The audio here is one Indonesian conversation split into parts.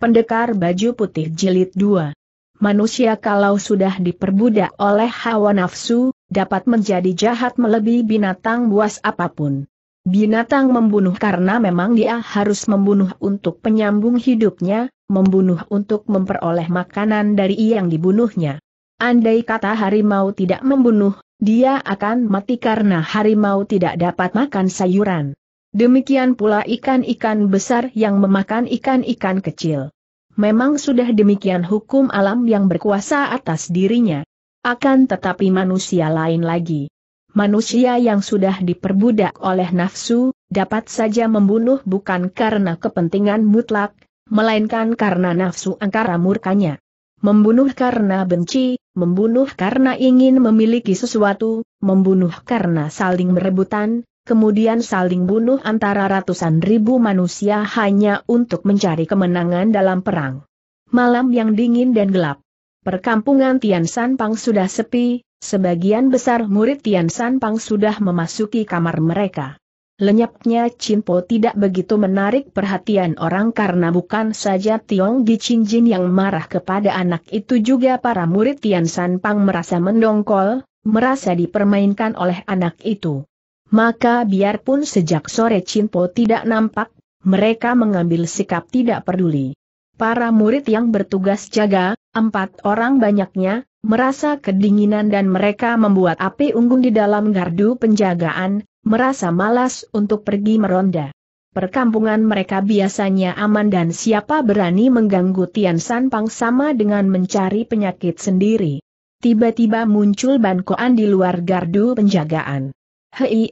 Pendekar Baju Putih Jilid 2 Manusia kalau sudah diperbudak oleh hawa nafsu, dapat menjadi jahat melebihi binatang buas apapun. Binatang membunuh karena memang dia harus membunuh untuk penyambung hidupnya, membunuh untuk memperoleh makanan dari yang dibunuhnya. Andai kata harimau tidak membunuh, dia akan mati karena harimau tidak dapat makan sayuran. Demikian pula ikan-ikan besar yang memakan ikan-ikan kecil. Memang sudah demikian hukum alam yang berkuasa atas dirinya. Akan tetapi manusia lain lagi. Manusia yang sudah diperbudak oleh nafsu, dapat saja membunuh bukan karena kepentingan mutlak, melainkan karena nafsu angkara murkanya. Membunuh karena benci, membunuh karena ingin memiliki sesuatu, membunuh karena saling berebutan, kemudian saling bunuh antara ratusan ribu manusia hanya untuk mencari kemenangan dalam perang. Malam yang dingin dan gelap. Perkampungan Tian San Pang sudah sepi, sebagian besar murid Tian San Pang sudah memasuki kamar mereka. Lenyapnya Po tidak begitu menarik perhatian orang karena bukan saja Tiong Jin yang marah kepada anak itu juga para murid Tian San Pang merasa mendongkol, merasa dipermainkan oleh anak itu. Maka biarpun sejak sore Cinpo tidak nampak, mereka mengambil sikap tidak peduli. Para murid yang bertugas jaga, empat orang banyaknya, merasa kedinginan dan mereka membuat api unggun di dalam gardu penjagaan, merasa malas untuk pergi meronda. Perkampungan mereka biasanya aman dan siapa berani mengganggu Tian San Pang sama dengan mencari penyakit sendiri. Tiba-tiba muncul Bankoan di luar gardu penjagaan. Hei,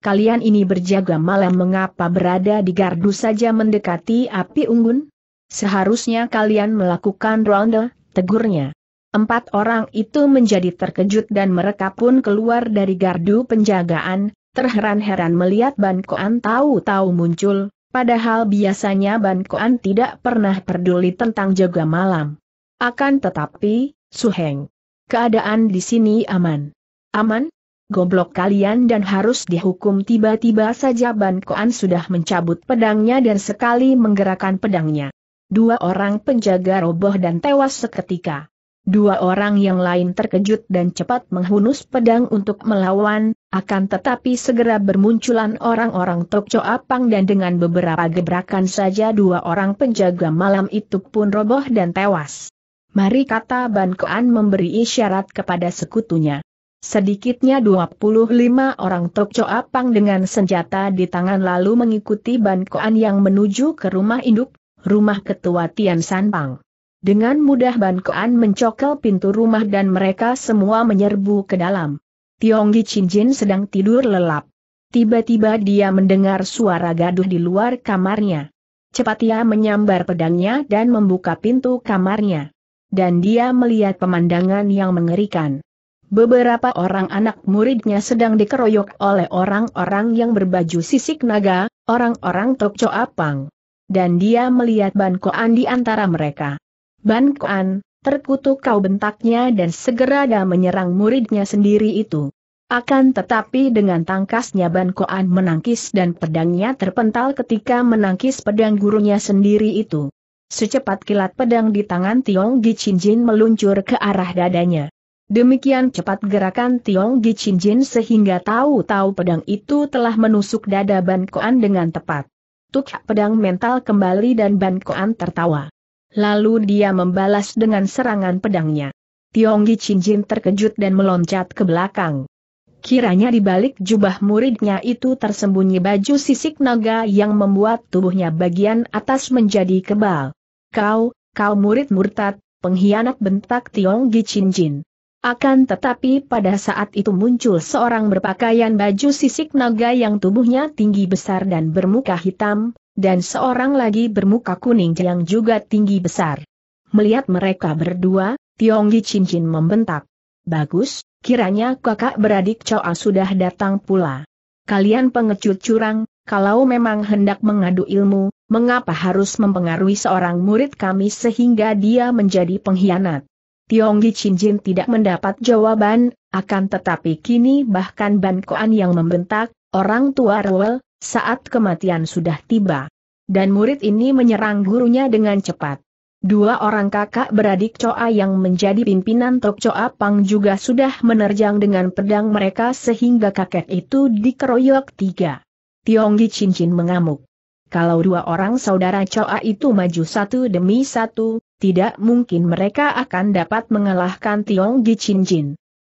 kalian ini berjaga malam mengapa berada di gardu saja mendekati api unggun? Seharusnya kalian melakukan ronde, tegurnya. Empat orang itu menjadi terkejut dan mereka pun keluar dari gardu penjagaan, terheran-heran melihat Ban tahu-tahu muncul, padahal biasanya Ban tidak pernah peduli tentang jaga malam. Akan tetapi, Suheng. Keadaan di sini aman. Aman? goblok kalian dan harus dihukum tiba-tiba saja Ban Koan sudah mencabut pedangnya dan sekali menggerakkan pedangnya. Dua orang penjaga roboh dan tewas seketika. Dua orang yang lain terkejut dan cepat menghunus pedang untuk melawan, akan tetapi segera bermunculan orang-orang Tokco Apang dan dengan beberapa gebrakan saja dua orang penjaga malam itu pun roboh dan tewas. Mari kata Ban Koan memberi isyarat kepada sekutunya. Sedikitnya 25 orang Tokco Apang dengan senjata di tangan lalu mengikuti Ban Koan yang menuju ke rumah induk, rumah ketua Tian Pang. Dengan mudah Ban Koan mencokel pintu rumah dan mereka semua menyerbu ke dalam. Tionggi Jin sedang tidur lelap. Tiba-tiba dia mendengar suara gaduh di luar kamarnya. Cepat ia menyambar pedangnya dan membuka pintu kamarnya. Dan dia melihat pemandangan yang mengerikan. Beberapa orang anak muridnya sedang dikeroyok oleh orang-orang yang berbaju sisik naga, orang-orang Tokco Apang. Dan dia melihat Ban Koan di antara mereka. Ban Koan, terkutuk kau bentaknya dan segera dia menyerang muridnya sendiri itu. Akan tetapi dengan tangkasnya Ban Koan menangkis dan pedangnya terpental ketika menangkis pedang gurunya sendiri itu. Secepat kilat pedang di tangan Tiong Gichinjin meluncur ke arah dadanya. Demikian cepat gerakan Tiong Gichin Jin sehingga tahu-tahu pedang itu telah menusuk dada Ban Koan dengan tepat. Tuk pedang mental kembali dan Ban Koan tertawa. Lalu dia membalas dengan serangan pedangnya. Tiong Gichin Jin terkejut dan meloncat ke belakang. Kiranya di balik jubah muridnya itu tersembunyi baju sisik naga yang membuat tubuhnya bagian atas menjadi kebal. Kau, kau murid murtad, pengkhianat bentak Tiong Gichin Jin. Akan tetapi pada saat itu muncul seorang berpakaian baju sisik naga yang tubuhnya tinggi besar dan bermuka hitam, dan seorang lagi bermuka kuning yang juga tinggi besar. Melihat mereka berdua, Tiong Chin Cincin membentak. Bagus, kiranya kakak beradik Choa sudah datang pula. Kalian pengecut curang, kalau memang hendak mengadu ilmu, mengapa harus mempengaruhi seorang murid kami sehingga dia menjadi pengkhianat? Tionggi Jin tidak mendapat jawaban, akan tetapi kini bahkan Ban Koan yang membentak, orang tua Ruel, saat kematian sudah tiba. Dan murid ini menyerang gurunya dengan cepat. Dua orang kakak beradik Coa yang menjadi pimpinan Tok Coa Pang juga sudah menerjang dengan pedang mereka sehingga kakek itu dikeroyok tiga. Tionggi Cincin mengamuk. Kalau dua orang saudara Coa itu maju satu demi satu, tidak mungkin mereka akan dapat mengalahkan Tiong Gi Chin Jin.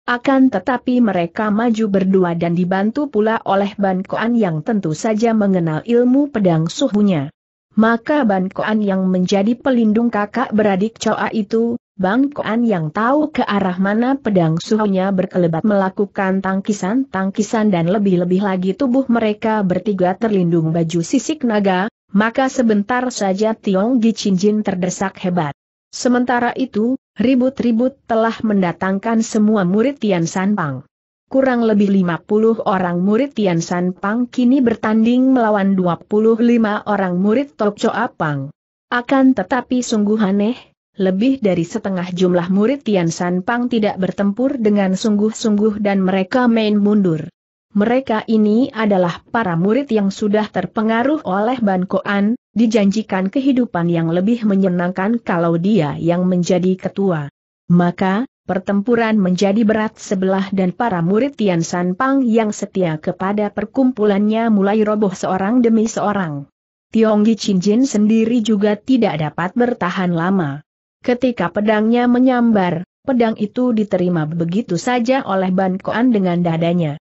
Akan tetapi mereka maju berdua dan dibantu pula oleh Ban Koan yang tentu saja mengenal ilmu pedang suhunya. Maka Ban Koan yang menjadi pelindung kakak beradik Choa itu, Bang Koan yang tahu ke arah mana pedang suhunya berkelebat melakukan tangkisan-tangkisan dan lebih-lebih lagi tubuh mereka bertiga terlindung baju sisik naga, maka sebentar saja Tiong Gi Chin Jin terdesak hebat. Sementara itu, ribut-ribut telah mendatangkan semua murid Tian Pang. Kurang lebih 50 orang murid Tian Pang kini bertanding melawan 25 orang murid Tok Cho Apang. Akan tetapi sungguh aneh, lebih dari setengah jumlah murid Tian Pang tidak bertempur dengan sungguh-sungguh dan mereka main mundur. Mereka ini adalah para murid yang sudah terpengaruh oleh Ban Koan, dijanjikan kehidupan yang lebih menyenangkan kalau dia yang menjadi ketua. Maka, pertempuran menjadi berat sebelah dan para murid Tian San Pang yang setia kepada perkumpulannya mulai roboh seorang demi seorang. Tionggi Chinjin sendiri juga tidak dapat bertahan lama. Ketika pedangnya menyambar, pedang itu diterima begitu saja oleh Ban Koan dengan dadanya.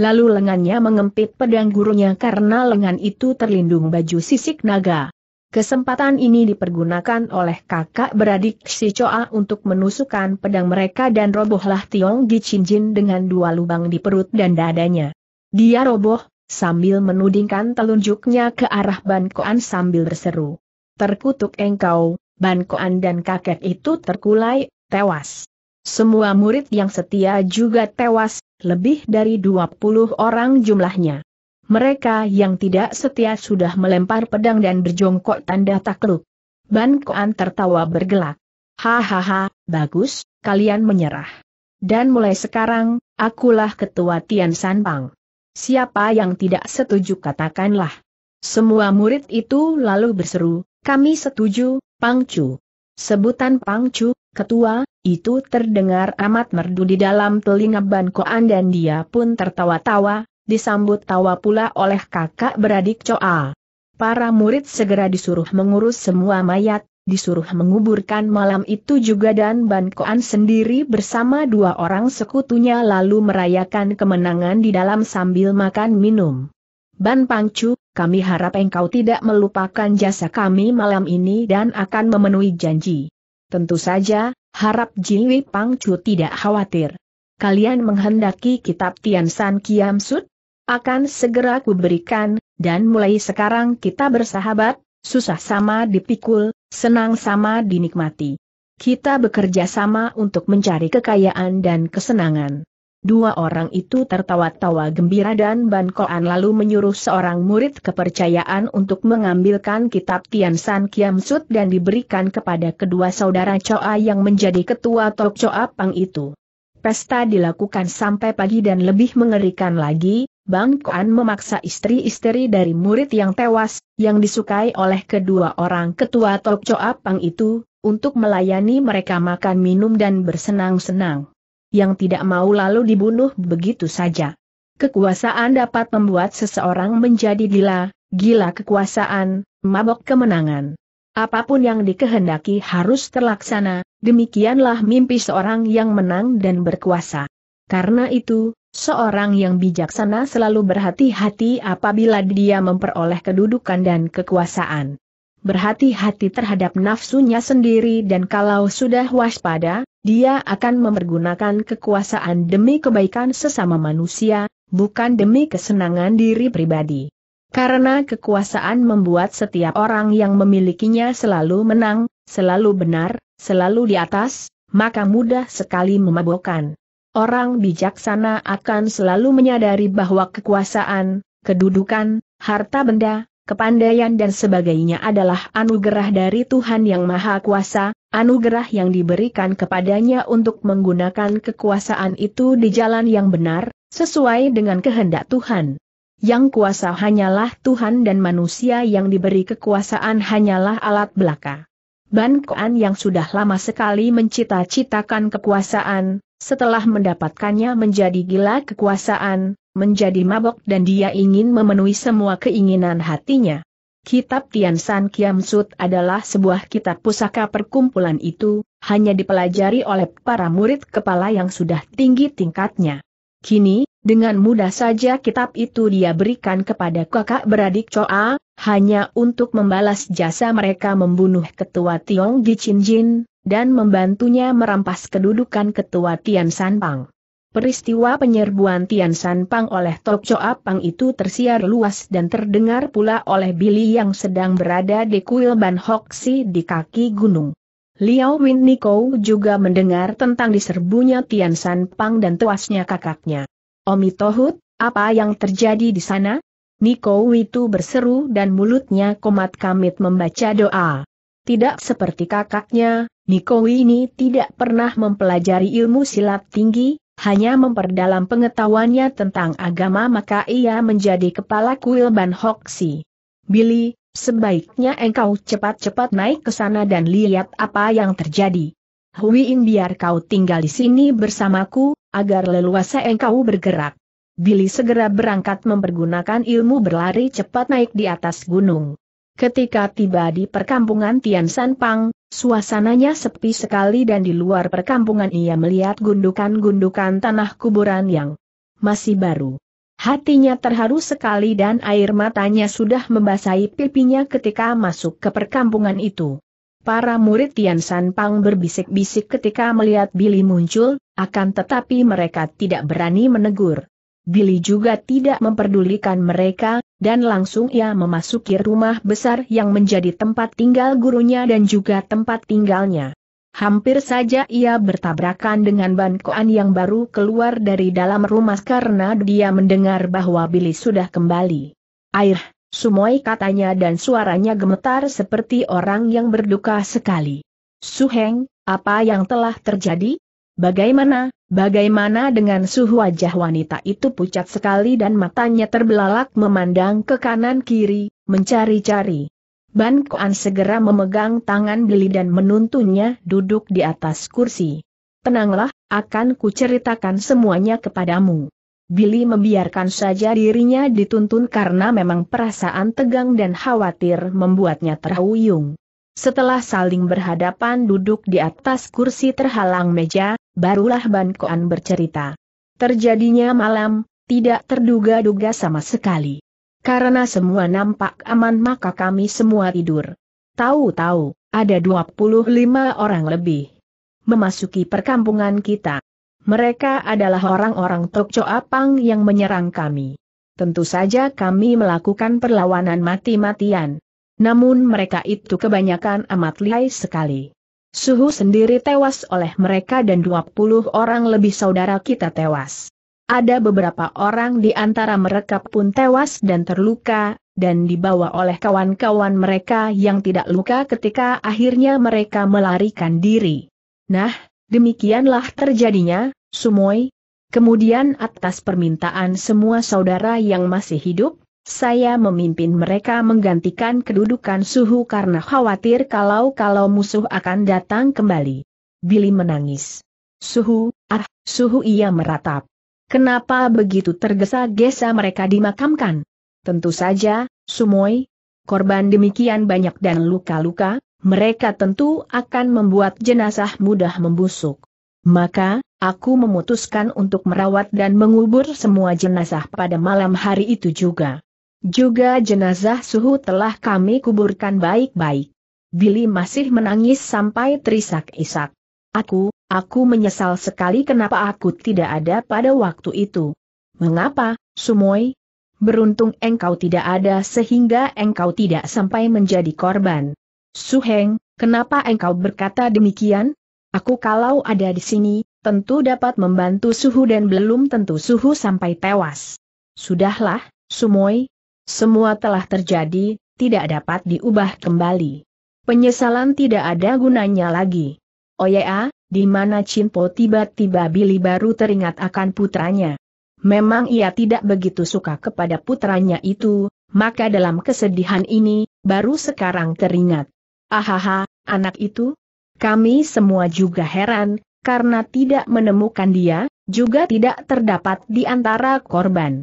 Lalu lengannya mengempit pedang gurunya karena lengan itu terlindung baju sisik naga. Kesempatan ini dipergunakan oleh kakak beradik Si Choa untuk menusukkan pedang mereka dan robohlah Tiong Gicinjin dengan dua lubang di perut dan dadanya. Dia roboh, sambil menudingkan telunjuknya ke arah Ban Koan sambil berseru. Terkutuk engkau, Ban Koan dan kakek itu terkulai, tewas. Semua murid yang setia juga tewas, lebih dari 20 orang jumlahnya. Mereka yang tidak setia sudah melempar pedang dan berjongkok tanda takluk. Ban Koan tertawa bergelak. Hahaha, bagus, kalian menyerah. Dan mulai sekarang, akulah ketua Tian Sanpang. Siapa yang tidak setuju katakanlah. Semua murid itu lalu berseru, kami setuju, Pangcu. Sebutan Pangcu Ketua, itu terdengar amat merdu di dalam telinga Ban dan dia pun tertawa-tawa, disambut tawa pula oleh kakak beradik Coa. Para murid segera disuruh mengurus semua mayat, disuruh menguburkan malam itu juga dan Ban sendiri bersama dua orang sekutunya lalu merayakan kemenangan di dalam sambil makan minum. Ban Pangcu, kami harap engkau tidak melupakan jasa kami malam ini dan akan memenuhi janji. Tentu saja, harap Jiwi Pangcu tidak khawatir. Kalian menghendaki kitab Tian San Kiam Sut? Akan segera kuberikan, dan mulai sekarang kita bersahabat, susah sama dipikul, senang sama dinikmati. Kita bekerja sama untuk mencari kekayaan dan kesenangan. Dua orang itu tertawa-tawa gembira dan Ban Koan lalu menyuruh seorang murid kepercayaan untuk mengambilkan kitab Tian San Kiam Sut dan diberikan kepada kedua saudara Choa yang menjadi ketua Tok Choa Pang itu. Pesta dilakukan sampai pagi dan lebih mengerikan lagi, Bang Koan memaksa istri-istri dari murid yang tewas, yang disukai oleh kedua orang ketua Tok Choa Pang itu, untuk melayani mereka makan minum dan bersenang-senang yang tidak mau lalu dibunuh begitu saja. Kekuasaan dapat membuat seseorang menjadi gila, gila kekuasaan, mabok kemenangan. Apapun yang dikehendaki harus terlaksana, demikianlah mimpi seorang yang menang dan berkuasa. Karena itu, Seorang yang bijaksana selalu berhati-hati apabila dia memperoleh kedudukan dan kekuasaan berhati-hati terhadap nafsunya sendiri dan kalau sudah waspada, dia akan mempergunakan kekuasaan demi kebaikan sesama manusia, bukan demi kesenangan diri pribadi. Karena kekuasaan membuat setiap orang yang memilikinya selalu menang, selalu benar, selalu di atas, maka mudah sekali memabokkan. Orang bijaksana akan selalu menyadari bahwa kekuasaan, kedudukan, harta benda, kepandaian dan sebagainya adalah anugerah dari Tuhan Yang Maha Kuasa, anugerah yang diberikan kepadanya untuk menggunakan kekuasaan itu di jalan yang benar, sesuai dengan kehendak Tuhan. Yang kuasa hanyalah Tuhan dan manusia yang diberi kekuasaan hanyalah alat belaka. Ban Koan yang sudah lama sekali mencita-citakan kekuasaan, setelah mendapatkannya menjadi gila kekuasaan, menjadi mabok dan dia ingin memenuhi semua keinginan hatinya. Kitab Tian San Kiam Sut adalah sebuah kitab pusaka perkumpulan itu, hanya dipelajari oleh para murid kepala yang sudah tinggi tingkatnya. Kini, dengan mudah saja kitab itu dia berikan kepada kakak beradik Choa, hanya untuk membalas jasa mereka membunuh ketua Tiong Di Jin, dan membantunya merampas kedudukan ketua Tian San Pang. Peristiwa penyerbuan Tian San Pang oleh Tok Choa Pang itu tersiar luas dan terdengar pula oleh Billy yang sedang berada di kuil Ban Si di kaki gunung. Liao Win Niko juga mendengar tentang diserbunya Tian San Pang dan tuasnya kakaknya. Omi Tohut, apa yang terjadi di sana? Niko itu berseru dan mulutnya komat kamit membaca doa. Tidak seperti kakaknya, Niko ini tidak pernah mempelajari ilmu silat tinggi, hanya memperdalam pengetahuannya tentang agama maka ia menjadi kepala kuil Ban Hoksi. Billy, sebaiknya engkau cepat-cepat naik ke sana dan lihat apa yang terjadi. Huiin biar kau tinggal di sini bersamaku, agar leluasa engkau bergerak. Billy segera berangkat mempergunakan ilmu berlari cepat naik di atas gunung. Ketika tiba di perkampungan Tian San Pang, Suasananya sepi sekali dan di luar perkampungan ia melihat gundukan-gundukan tanah kuburan yang masih baru. Hatinya terharu sekali dan air matanya sudah membasahi pipinya ketika masuk ke perkampungan itu. Para murid Tian San Pang berbisik-bisik ketika melihat Billy muncul, akan tetapi mereka tidak berani menegur. Billy juga tidak memperdulikan mereka, dan langsung ia memasuki rumah besar yang menjadi tempat tinggal gurunya dan juga tempat tinggalnya. Hampir saja ia bertabrakan dengan Ban yang baru keluar dari dalam rumah karena dia mendengar bahwa Billy sudah kembali. Air, sumoi katanya dan suaranya gemetar seperti orang yang berduka sekali. Suheng, apa yang telah terjadi? Bagaimana, bagaimana dengan suhu wajah wanita itu pucat sekali dan matanya terbelalak memandang ke kanan kiri, mencari-cari. Ban Kuan segera memegang tangan Billy dan menuntunnya duduk di atas kursi. Tenanglah, akan kuceritakan semuanya kepadamu. Billy membiarkan saja dirinya dituntun karena memang perasaan tegang dan khawatir membuatnya terhuyung. Setelah saling berhadapan duduk di atas kursi terhalang meja, barulah Ban Koan bercerita. Terjadinya malam, tidak terduga-duga sama sekali. Karena semua nampak aman maka kami semua tidur. Tahu-tahu, ada 25 orang lebih. Memasuki perkampungan kita. Mereka adalah orang-orang Tokco Apang yang menyerang kami. Tentu saja kami melakukan perlawanan mati-matian. Namun mereka itu kebanyakan amat lihai sekali. Suhu sendiri tewas oleh mereka dan 20 orang lebih saudara kita tewas. Ada beberapa orang di antara mereka pun tewas dan terluka, dan dibawa oleh kawan-kawan mereka yang tidak luka ketika akhirnya mereka melarikan diri. Nah, demikianlah terjadinya, Sumoy. Kemudian atas permintaan semua saudara yang masih hidup, saya memimpin mereka menggantikan kedudukan suhu karena khawatir kalau-kalau musuh akan datang kembali. Billy menangis. Suhu, ah, suhu ia meratap. Kenapa begitu tergesa-gesa mereka dimakamkan? Tentu saja, Sumoy, korban demikian banyak dan luka-luka, mereka tentu akan membuat jenazah mudah membusuk. Maka, aku memutuskan untuk merawat dan mengubur semua jenazah pada malam hari itu juga. Juga jenazah suhu telah kami kuburkan baik-baik. Billy masih menangis sampai terisak-isak. Aku, aku menyesal sekali kenapa aku tidak ada pada waktu itu. Mengapa, Sumoy? Beruntung engkau tidak ada sehingga engkau tidak sampai menjadi korban. Suheng, kenapa engkau berkata demikian? Aku kalau ada di sini, tentu dapat membantu Suhu dan belum tentu Suhu sampai tewas. Sudahlah, Sumoy, semua telah terjadi, tidak dapat diubah kembali. Penyesalan tidak ada gunanya lagi. Oya, oh di mana Cinpo tiba-tiba Billy baru teringat akan putranya. Memang ia tidak begitu suka kepada putranya itu, maka dalam kesedihan ini, baru sekarang teringat. Ahaha, anak itu? Kami semua juga heran, karena tidak menemukan dia, juga tidak terdapat di antara korban.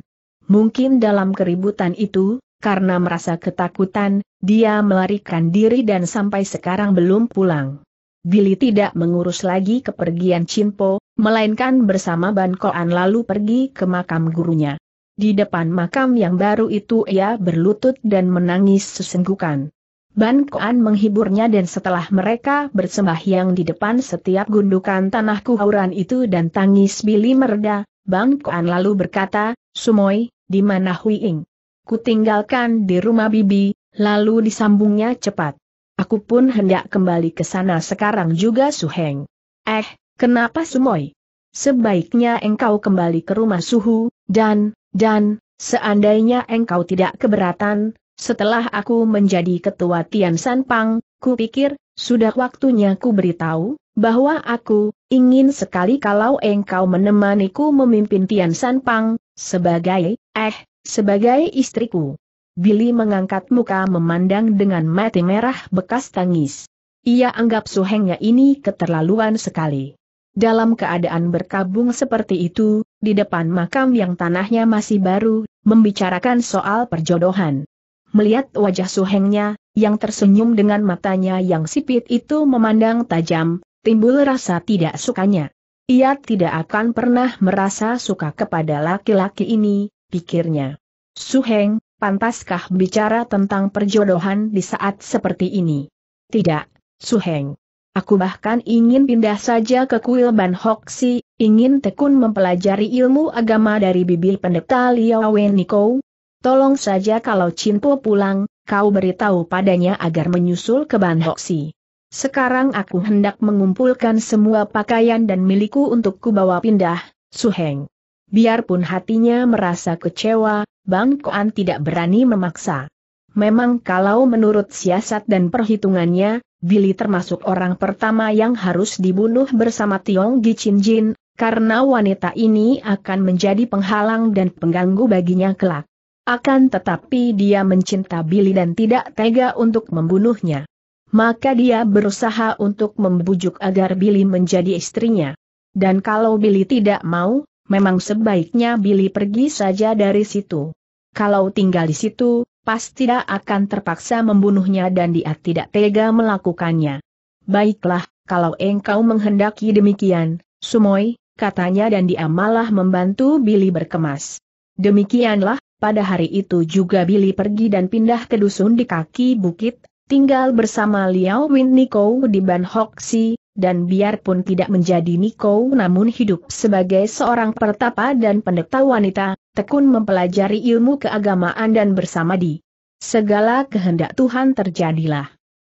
Mungkin dalam keributan itu, karena merasa ketakutan, dia melarikan diri dan sampai sekarang belum pulang. Billy tidak mengurus lagi kepergian Chinpo, melainkan bersama Ban Koan lalu pergi ke makam gurunya. Di depan makam yang baru itu ia berlutut dan menangis sesenggukan. Ban Koan menghiburnya dan setelah mereka bersembahyang di depan setiap gundukan tanah kuhauran itu dan tangis Billy mereda, Ban Koan lalu berkata, Sumoi di mana Hui Ku Kutinggalkan di rumah bibi, lalu disambungnya cepat. Aku pun hendak kembali ke sana sekarang juga Su Heng. Eh, kenapa Sumoy? Sebaiknya engkau kembali ke rumah Suhu, dan, dan, seandainya engkau tidak keberatan, setelah aku menjadi ketua Tian San Pang, pikir, sudah waktunya ku beritahu, bahwa aku, ingin sekali kalau engkau menemaniku memimpin Tian San Pang, sebagai Eh, sebagai istriku. Billy mengangkat muka memandang dengan mati merah bekas tangis. Ia anggap suhengnya ini keterlaluan sekali. Dalam keadaan berkabung seperti itu, di depan makam yang tanahnya masih baru, membicarakan soal perjodohan. Melihat wajah suhengnya, yang tersenyum dengan matanya yang sipit itu memandang tajam, timbul rasa tidak sukanya. Ia tidak akan pernah merasa suka kepada laki-laki ini, pikirnya. Su Heng, pantaskah bicara tentang perjodohan di saat seperti ini? Tidak, Su Heng. Aku bahkan ingin pindah saja ke kuil Ban Hoxi, ingin tekun mempelajari ilmu agama dari bibir pendeta Liao Weniko. Tolong saja kalau Cinpo pulang, kau beritahu padanya agar menyusul ke Ban Hoxi. Sekarang aku hendak mengumpulkan semua pakaian dan milikku untuk kubawa pindah, Su Heng. Biarpun hatinya merasa kecewa, Bang Koan tidak berani memaksa. Memang kalau menurut siasat dan perhitungannya, Billy termasuk orang pertama yang harus dibunuh bersama Tiong Gichin Jin, karena wanita ini akan menjadi penghalang dan pengganggu baginya kelak. Akan tetapi dia mencinta Billy dan tidak tega untuk membunuhnya. Maka dia berusaha untuk membujuk agar Billy menjadi istrinya. Dan kalau Billy tidak mau, memang sebaiknya Billy pergi saja dari situ. Kalau tinggal di situ, pasti dia akan terpaksa membunuhnya dan dia tidak tega melakukannya. Baiklah, kalau engkau menghendaki demikian, Sumoy, katanya dan dia malah membantu Billy berkemas. Demikianlah, pada hari itu juga Billy pergi dan pindah ke dusun di kaki bukit, tinggal bersama Liao Win Nikou di Ban Hoxi, dan biarpun tidak menjadi Niko namun hidup sebagai seorang pertapa dan pendeta wanita, tekun mempelajari ilmu keagamaan dan bersama di segala kehendak Tuhan terjadilah.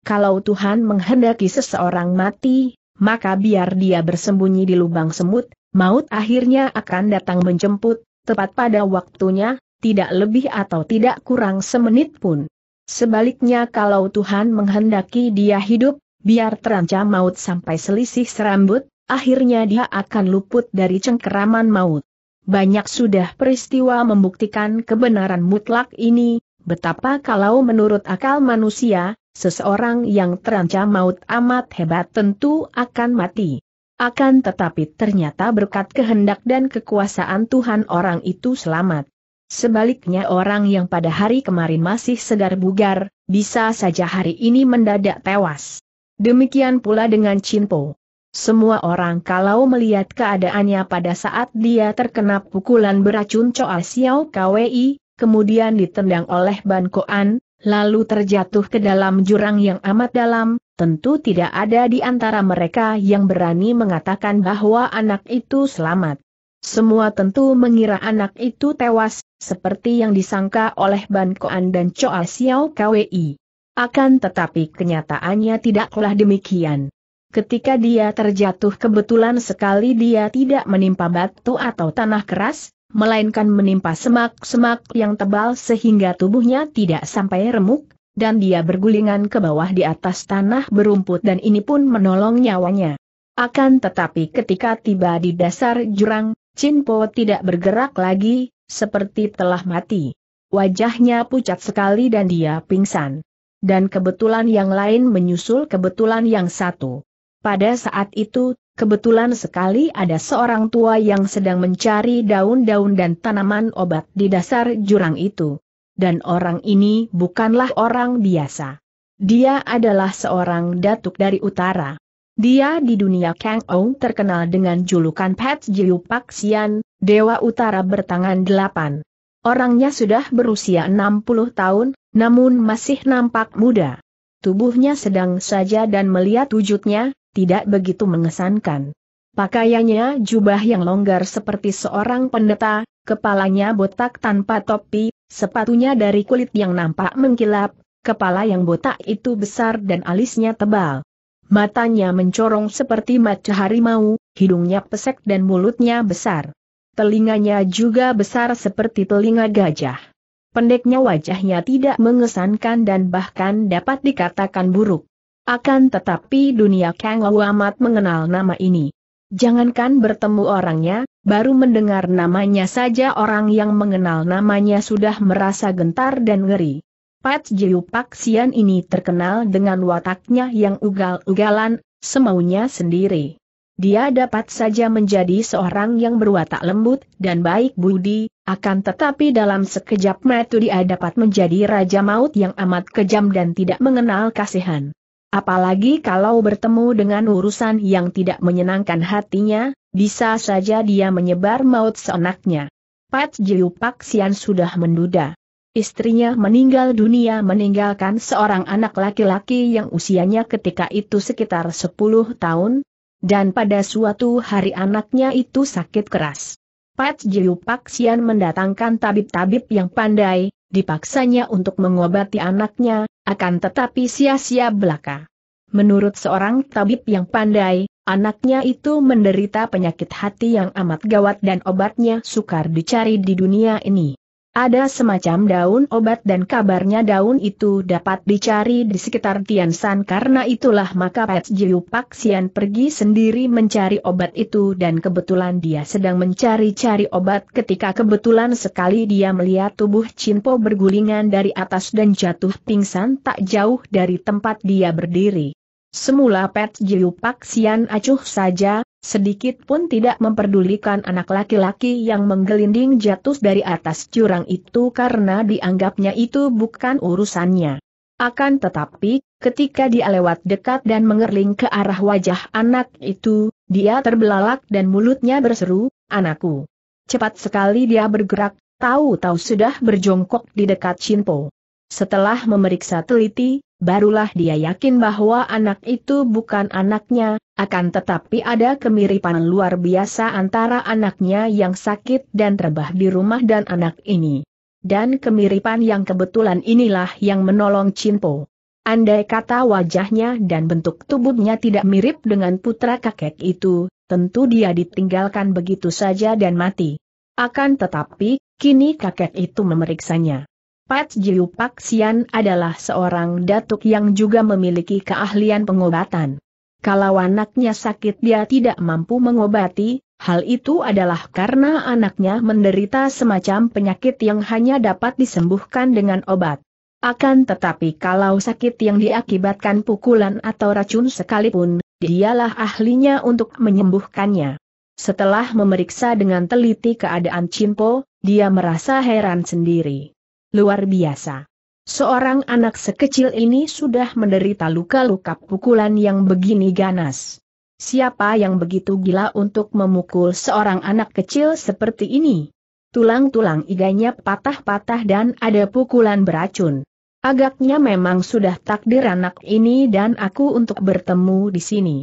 Kalau Tuhan menghendaki seseorang mati, maka biar dia bersembunyi di lubang semut, maut akhirnya akan datang menjemput, tepat pada waktunya, tidak lebih atau tidak kurang semenit pun. Sebaliknya kalau Tuhan menghendaki dia hidup, biar terancam maut sampai selisih serambut, akhirnya dia akan luput dari cengkeraman maut. Banyak sudah peristiwa membuktikan kebenaran mutlak ini, betapa kalau menurut akal manusia, seseorang yang terancam maut amat hebat tentu akan mati. Akan tetapi ternyata berkat kehendak dan kekuasaan Tuhan orang itu selamat. Sebaliknya orang yang pada hari kemarin masih segar bugar, bisa saja hari ini mendadak tewas. Demikian pula dengan Cinpo. Semua orang kalau melihat keadaannya pada saat dia terkena pukulan beracun Choa Xiao KWI, kemudian ditendang oleh Ban Koan, lalu terjatuh ke dalam jurang yang amat dalam, tentu tidak ada di antara mereka yang berani mengatakan bahwa anak itu selamat. Semua tentu mengira anak itu tewas, seperti yang disangka oleh Ban Koan dan Choa Xiao KWI. Akan tetapi kenyataannya tidaklah demikian. Ketika dia terjatuh kebetulan sekali dia tidak menimpa batu atau tanah keras, melainkan menimpa semak-semak yang tebal sehingga tubuhnya tidak sampai remuk, dan dia bergulingan ke bawah di atas tanah berumput dan ini pun menolong nyawanya. Akan tetapi ketika tiba di dasar jurang, Chin Po tidak bergerak lagi, seperti telah mati. Wajahnya pucat sekali dan dia pingsan dan kebetulan yang lain menyusul kebetulan yang satu. Pada saat itu, kebetulan sekali ada seorang tua yang sedang mencari daun-daun dan tanaman obat di dasar jurang itu. Dan orang ini bukanlah orang biasa. Dia adalah seorang datuk dari utara. Dia di dunia Kang Ong terkenal dengan julukan Pat Jiu Pak Xian, Dewa Utara bertangan delapan. Orangnya sudah berusia 60 tahun, namun masih nampak muda. Tubuhnya sedang saja dan melihat wujudnya, tidak begitu mengesankan. Pakaiannya jubah yang longgar seperti seorang pendeta, kepalanya botak tanpa topi, sepatunya dari kulit yang nampak mengkilap, kepala yang botak itu besar dan alisnya tebal. Matanya mencorong seperti mata harimau, hidungnya pesek dan mulutnya besar. Telinganya juga besar seperti telinga gajah. Pendeknya wajahnya tidak mengesankan dan bahkan dapat dikatakan buruk. Akan tetapi dunia Kang Ou amat mengenal nama ini. Jangankan bertemu orangnya, baru mendengar namanya saja orang yang mengenal namanya sudah merasa gentar dan ngeri. Pat Jiu Pak Sian ini terkenal dengan wataknya yang ugal-ugalan, semaunya sendiri. Dia dapat saja menjadi seorang yang berwatak lembut dan baik budi, akan tetapi dalam sekejap mata dia dapat menjadi raja maut yang amat kejam dan tidak mengenal kasihan. Apalagi kalau bertemu dengan urusan yang tidak menyenangkan hatinya, bisa saja dia menyebar maut seenaknya. Pat Jiu Pak Sian sudah menduda. Istrinya meninggal dunia meninggalkan seorang anak laki-laki yang usianya ketika itu sekitar 10 tahun, dan pada suatu hari anaknya itu sakit keras. Pat Jiu Paksian mendatangkan tabib-tabib yang pandai, dipaksanya untuk mengobati anaknya, akan tetapi sia-sia belaka. Menurut seorang tabib yang pandai, anaknya itu menderita penyakit hati yang amat gawat dan obatnya sukar dicari di dunia ini. Ada semacam daun obat dan kabarnya daun itu dapat dicari di sekitar Tiansan karena itulah maka Pet Jiu Paksian pergi sendiri mencari obat itu dan kebetulan dia sedang mencari-cari obat ketika kebetulan sekali dia melihat tubuh Cimpo bergulingan dari atas dan jatuh pingsan tak jauh dari tempat dia berdiri. Semula Pet Jiu Paksian acuh saja, sedikit pun tidak memperdulikan anak laki-laki yang menggelinding jatuh dari atas jurang itu karena dianggapnya itu bukan urusannya. Akan tetapi, ketika dia lewat dekat dan mengerling ke arah wajah anak itu, dia terbelalak dan mulutnya berseru, anakku. Cepat sekali dia bergerak, tahu-tahu sudah berjongkok di dekat Shinpo. Setelah memeriksa teliti, barulah dia yakin bahwa anak itu bukan anaknya, akan tetapi ada kemiripan luar biasa antara anaknya yang sakit dan rebah di rumah dan anak ini. Dan kemiripan yang kebetulan inilah yang menolong Chinpo. Andai kata wajahnya dan bentuk tubuhnya tidak mirip dengan putra kakek itu, tentu dia ditinggalkan begitu saja dan mati. Akan tetapi, kini kakek itu memeriksanya. Pat Jiu Sian adalah seorang datuk yang juga memiliki keahlian pengobatan. Kalau anaknya sakit dia tidak mampu mengobati, hal itu adalah karena anaknya menderita semacam penyakit yang hanya dapat disembuhkan dengan obat. Akan tetapi kalau sakit yang diakibatkan pukulan atau racun sekalipun, dialah ahlinya untuk menyembuhkannya. Setelah memeriksa dengan teliti keadaan Cimpo, dia merasa heran sendiri luar biasa. Seorang anak sekecil ini sudah menderita luka-luka pukulan yang begini ganas. Siapa yang begitu gila untuk memukul seorang anak kecil seperti ini? Tulang-tulang iganya patah-patah dan ada pukulan beracun. Agaknya memang sudah takdir anak ini dan aku untuk bertemu di sini.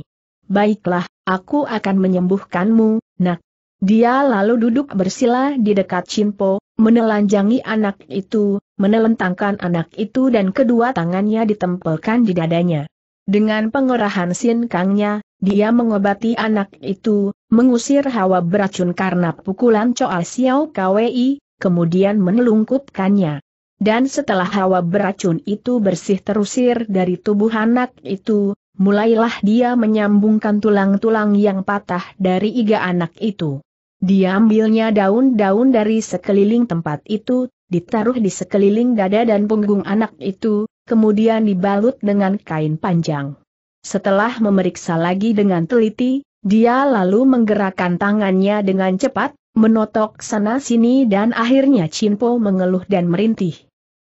Baiklah, aku akan menyembuhkanmu, nak. Dia lalu duduk bersila di dekat Cimpo, menelanjangi anak itu, menelentangkan anak itu dan kedua tangannya ditempelkan di dadanya. Dengan pengerahan sin kangnya, dia mengobati anak itu, mengusir hawa beracun karena pukulan Choa Xiao Kwei, kemudian menelungkupkannya. Dan setelah hawa beracun itu bersih terusir dari tubuh anak itu, mulailah dia menyambungkan tulang-tulang yang patah dari iga anak itu. Diambilnya daun-daun dari sekeliling tempat itu, ditaruh di sekeliling dada dan punggung anak itu, kemudian dibalut dengan kain panjang. Setelah memeriksa lagi dengan teliti, dia lalu menggerakkan tangannya dengan cepat, menotok sana-sini dan akhirnya Cinpo mengeluh dan merintih.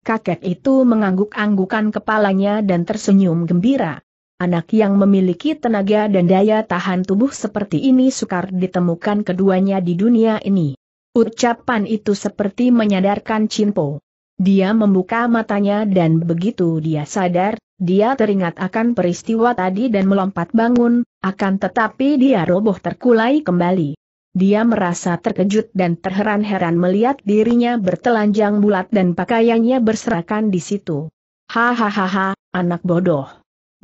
Kakek itu mengangguk-anggukan kepalanya dan tersenyum gembira. Anak yang memiliki tenaga dan daya tahan tubuh seperti ini sukar ditemukan keduanya di dunia ini. Ucapan itu seperti menyadarkan Cimpo. Dia membuka matanya dan begitu dia sadar, dia teringat akan peristiwa tadi dan melompat bangun, akan tetapi dia roboh terkulai kembali. Dia merasa terkejut dan terheran-heran melihat dirinya bertelanjang bulat dan pakaiannya berserakan di situ. Hahaha, anak bodoh.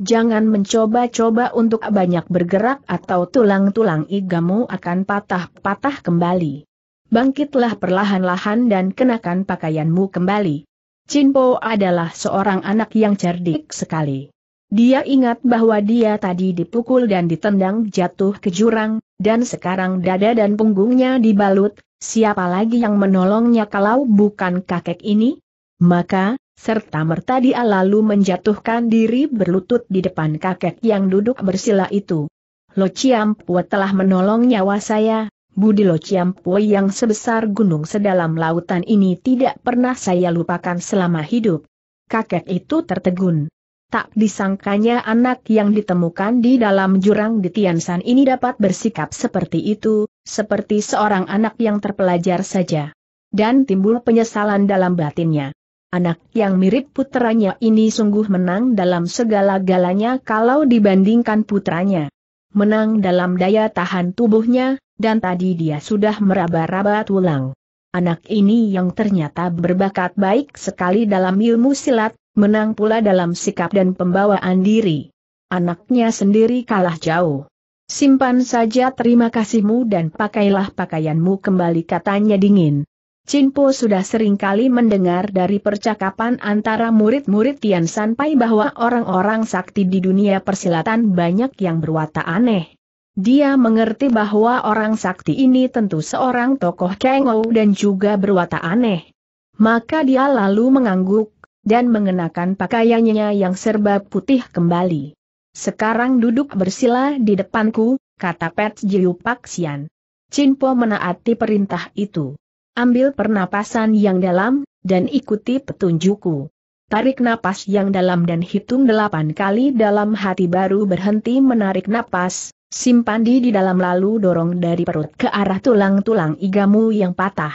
Jangan mencoba-coba untuk banyak bergerak atau tulang-tulang igamu akan patah-patah kembali. Bangkitlah perlahan-lahan dan kenakan pakaianmu kembali. Cinpo adalah seorang anak yang cerdik sekali. Dia ingat bahwa dia tadi dipukul dan ditendang jatuh ke jurang, dan sekarang dada dan punggungnya dibalut, siapa lagi yang menolongnya kalau bukan kakek ini? Maka, serta merta dia lalu menjatuhkan diri berlutut di depan kakek yang duduk bersila itu. Lo Ciampue telah menolong nyawa saya, Budi Lo Ciampue yang sebesar gunung sedalam lautan ini tidak pernah saya lupakan selama hidup. Kakek itu tertegun. Tak disangkanya anak yang ditemukan di dalam jurang di Tiansan ini dapat bersikap seperti itu, seperti seorang anak yang terpelajar saja. Dan timbul penyesalan dalam batinnya. Anak yang mirip putranya ini sungguh menang dalam segala-galanya kalau dibandingkan putranya. Menang dalam daya tahan tubuhnya, dan tadi dia sudah meraba-raba tulang. Anak ini yang ternyata berbakat baik sekali dalam ilmu silat, menang pula dalam sikap dan pembawaan diri. Anaknya sendiri kalah jauh. Simpan saja terima kasihmu dan pakailah pakaianmu kembali katanya dingin. Cinpo sudah sering kali mendengar dari percakapan antara murid-murid Tian Sanpai bahwa orang-orang sakti di dunia persilatan banyak yang berwatak aneh. Dia mengerti bahwa orang sakti ini tentu seorang tokoh kengo dan juga berwatak aneh. Maka dia lalu mengangguk, dan mengenakan pakaiannya yang serba putih kembali. Sekarang duduk bersila di depanku, kata Pat Jiu Paksian. Cinpo menaati perintah itu. Ambil pernapasan yang dalam, dan ikuti petunjukku. Tarik napas yang dalam dan hitung delapan kali dalam hati baru berhenti menarik napas, simpan di di dalam lalu dorong dari perut ke arah tulang-tulang igamu yang patah.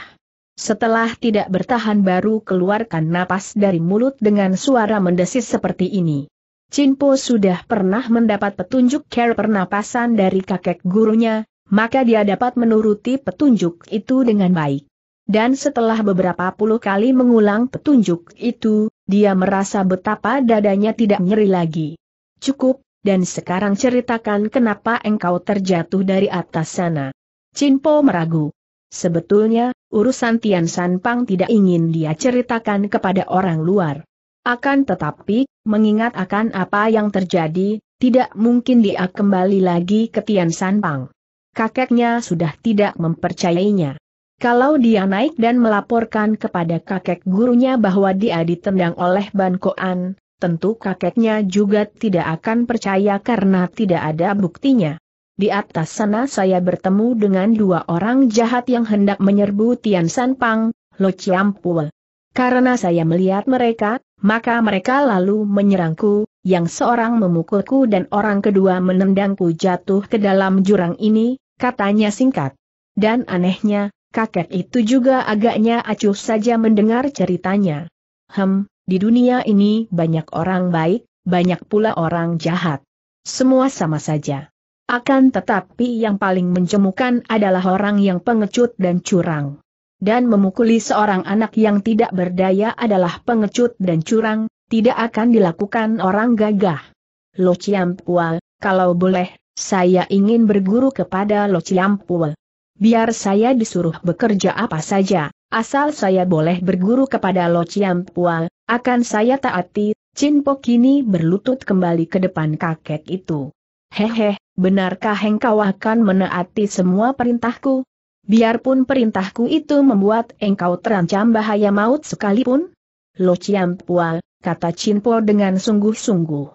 Setelah tidak bertahan baru keluarkan napas dari mulut dengan suara mendesis seperti ini. Cinpo sudah pernah mendapat petunjuk care pernapasan dari kakek gurunya, maka dia dapat menuruti petunjuk itu dengan baik dan setelah beberapa puluh kali mengulang petunjuk itu, dia merasa betapa dadanya tidak nyeri lagi. Cukup, dan sekarang ceritakan kenapa engkau terjatuh dari atas sana. Cinpo meragu. Sebetulnya, urusan Tian San Pang tidak ingin dia ceritakan kepada orang luar. Akan tetapi, mengingat akan apa yang terjadi, tidak mungkin dia kembali lagi ke Tian San Pang. Kakeknya sudah tidak mempercayainya. Kalau dia naik dan melaporkan kepada kakek gurunya bahwa dia ditendang oleh Ban tentu kakeknya juga tidak akan percaya karena tidak ada buktinya. Di atas sana saya bertemu dengan dua orang jahat yang hendak menyerbu Tian San Pang, Lo Chiampul. Karena saya melihat mereka, maka mereka lalu menyerangku, yang seorang memukulku dan orang kedua menendangku jatuh ke dalam jurang ini, katanya singkat. Dan anehnya, kakek itu juga agaknya acuh saja mendengar ceritanya. Hem, di dunia ini banyak orang baik, banyak pula orang jahat. Semua sama saja. Akan tetapi yang paling mencemukan adalah orang yang pengecut dan curang. Dan memukuli seorang anak yang tidak berdaya adalah pengecut dan curang, tidak akan dilakukan orang gagah. Lo Pua, kalau boleh, saya ingin berguru kepada Lo Pua biar saya disuruh bekerja apa saja, asal saya boleh berguru kepada Lo Pua, akan saya taati, Chin Po kini berlutut kembali ke depan kakek itu. Hehe, benarkah engkau akan menaati semua perintahku? Biarpun perintahku itu membuat engkau terancam bahaya maut sekalipun? Lo Pua, kata Chin Po dengan sungguh-sungguh.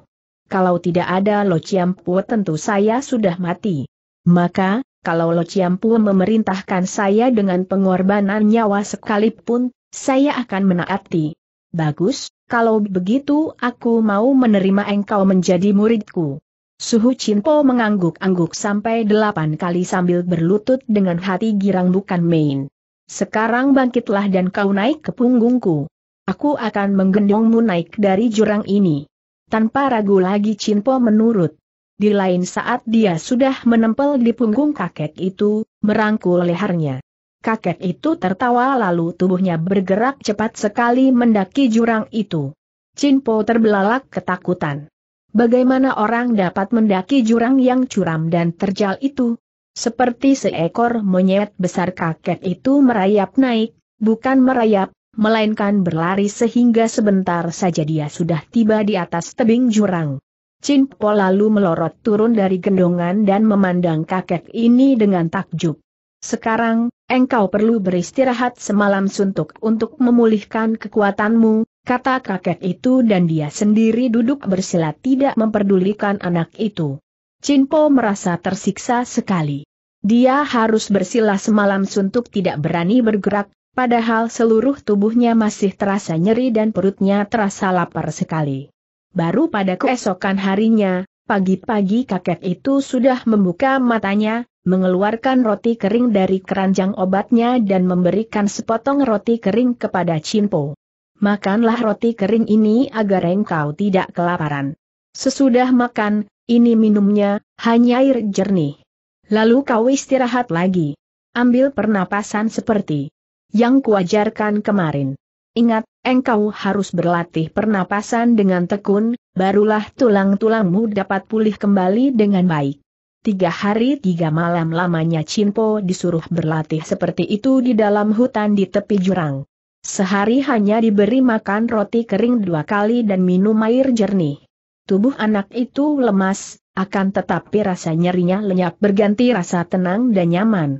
Kalau tidak ada Lo Pua tentu saya sudah mati. Maka, kalau Lo Chiampu memerintahkan saya dengan pengorbanan nyawa sekalipun, saya akan menaati. Bagus, kalau begitu aku mau menerima engkau menjadi muridku. Suhu Chinpo mengangguk-angguk sampai delapan kali sambil berlutut dengan hati girang bukan main. Sekarang bangkitlah dan kau naik ke punggungku. Aku akan menggendongmu naik dari jurang ini. Tanpa ragu lagi Chinpo menurut. Di lain saat dia sudah menempel di punggung kakek itu, merangkul lehernya. Kakek itu tertawa lalu tubuhnya bergerak cepat sekali mendaki jurang itu. Jinpo terbelalak ketakutan. Bagaimana orang dapat mendaki jurang yang curam dan terjal itu? Seperti seekor monyet besar kakek itu merayap naik, bukan merayap, melainkan berlari sehingga sebentar saja dia sudah tiba di atas tebing jurang. Chin Po lalu melorot turun dari gendongan dan memandang kakek ini dengan takjub. Sekarang, engkau perlu beristirahat semalam suntuk untuk memulihkan kekuatanmu, kata kakek itu dan dia sendiri duduk bersila tidak memperdulikan anak itu. Chin Po merasa tersiksa sekali. Dia harus bersila semalam suntuk tidak berani bergerak, padahal seluruh tubuhnya masih terasa nyeri dan perutnya terasa lapar sekali. Baru pada keesokan harinya, pagi-pagi kakek itu sudah membuka matanya, mengeluarkan roti kering dari keranjang obatnya dan memberikan sepotong roti kering kepada Chinpo. Makanlah roti kering ini agar engkau tidak kelaparan. Sesudah makan, ini minumnya, hanya air jernih. Lalu kau istirahat lagi. Ambil pernapasan seperti yang kuajarkan kemarin. Ingat, engkau harus berlatih pernapasan dengan tekun, barulah tulang-tulangmu dapat pulih kembali dengan baik. Tiga hari tiga malam lamanya Cimpo disuruh berlatih seperti itu di dalam hutan di tepi jurang. Sehari hanya diberi makan roti kering dua kali dan minum air jernih. Tubuh anak itu lemas, akan tetapi rasa nyerinya lenyap berganti rasa tenang dan nyaman.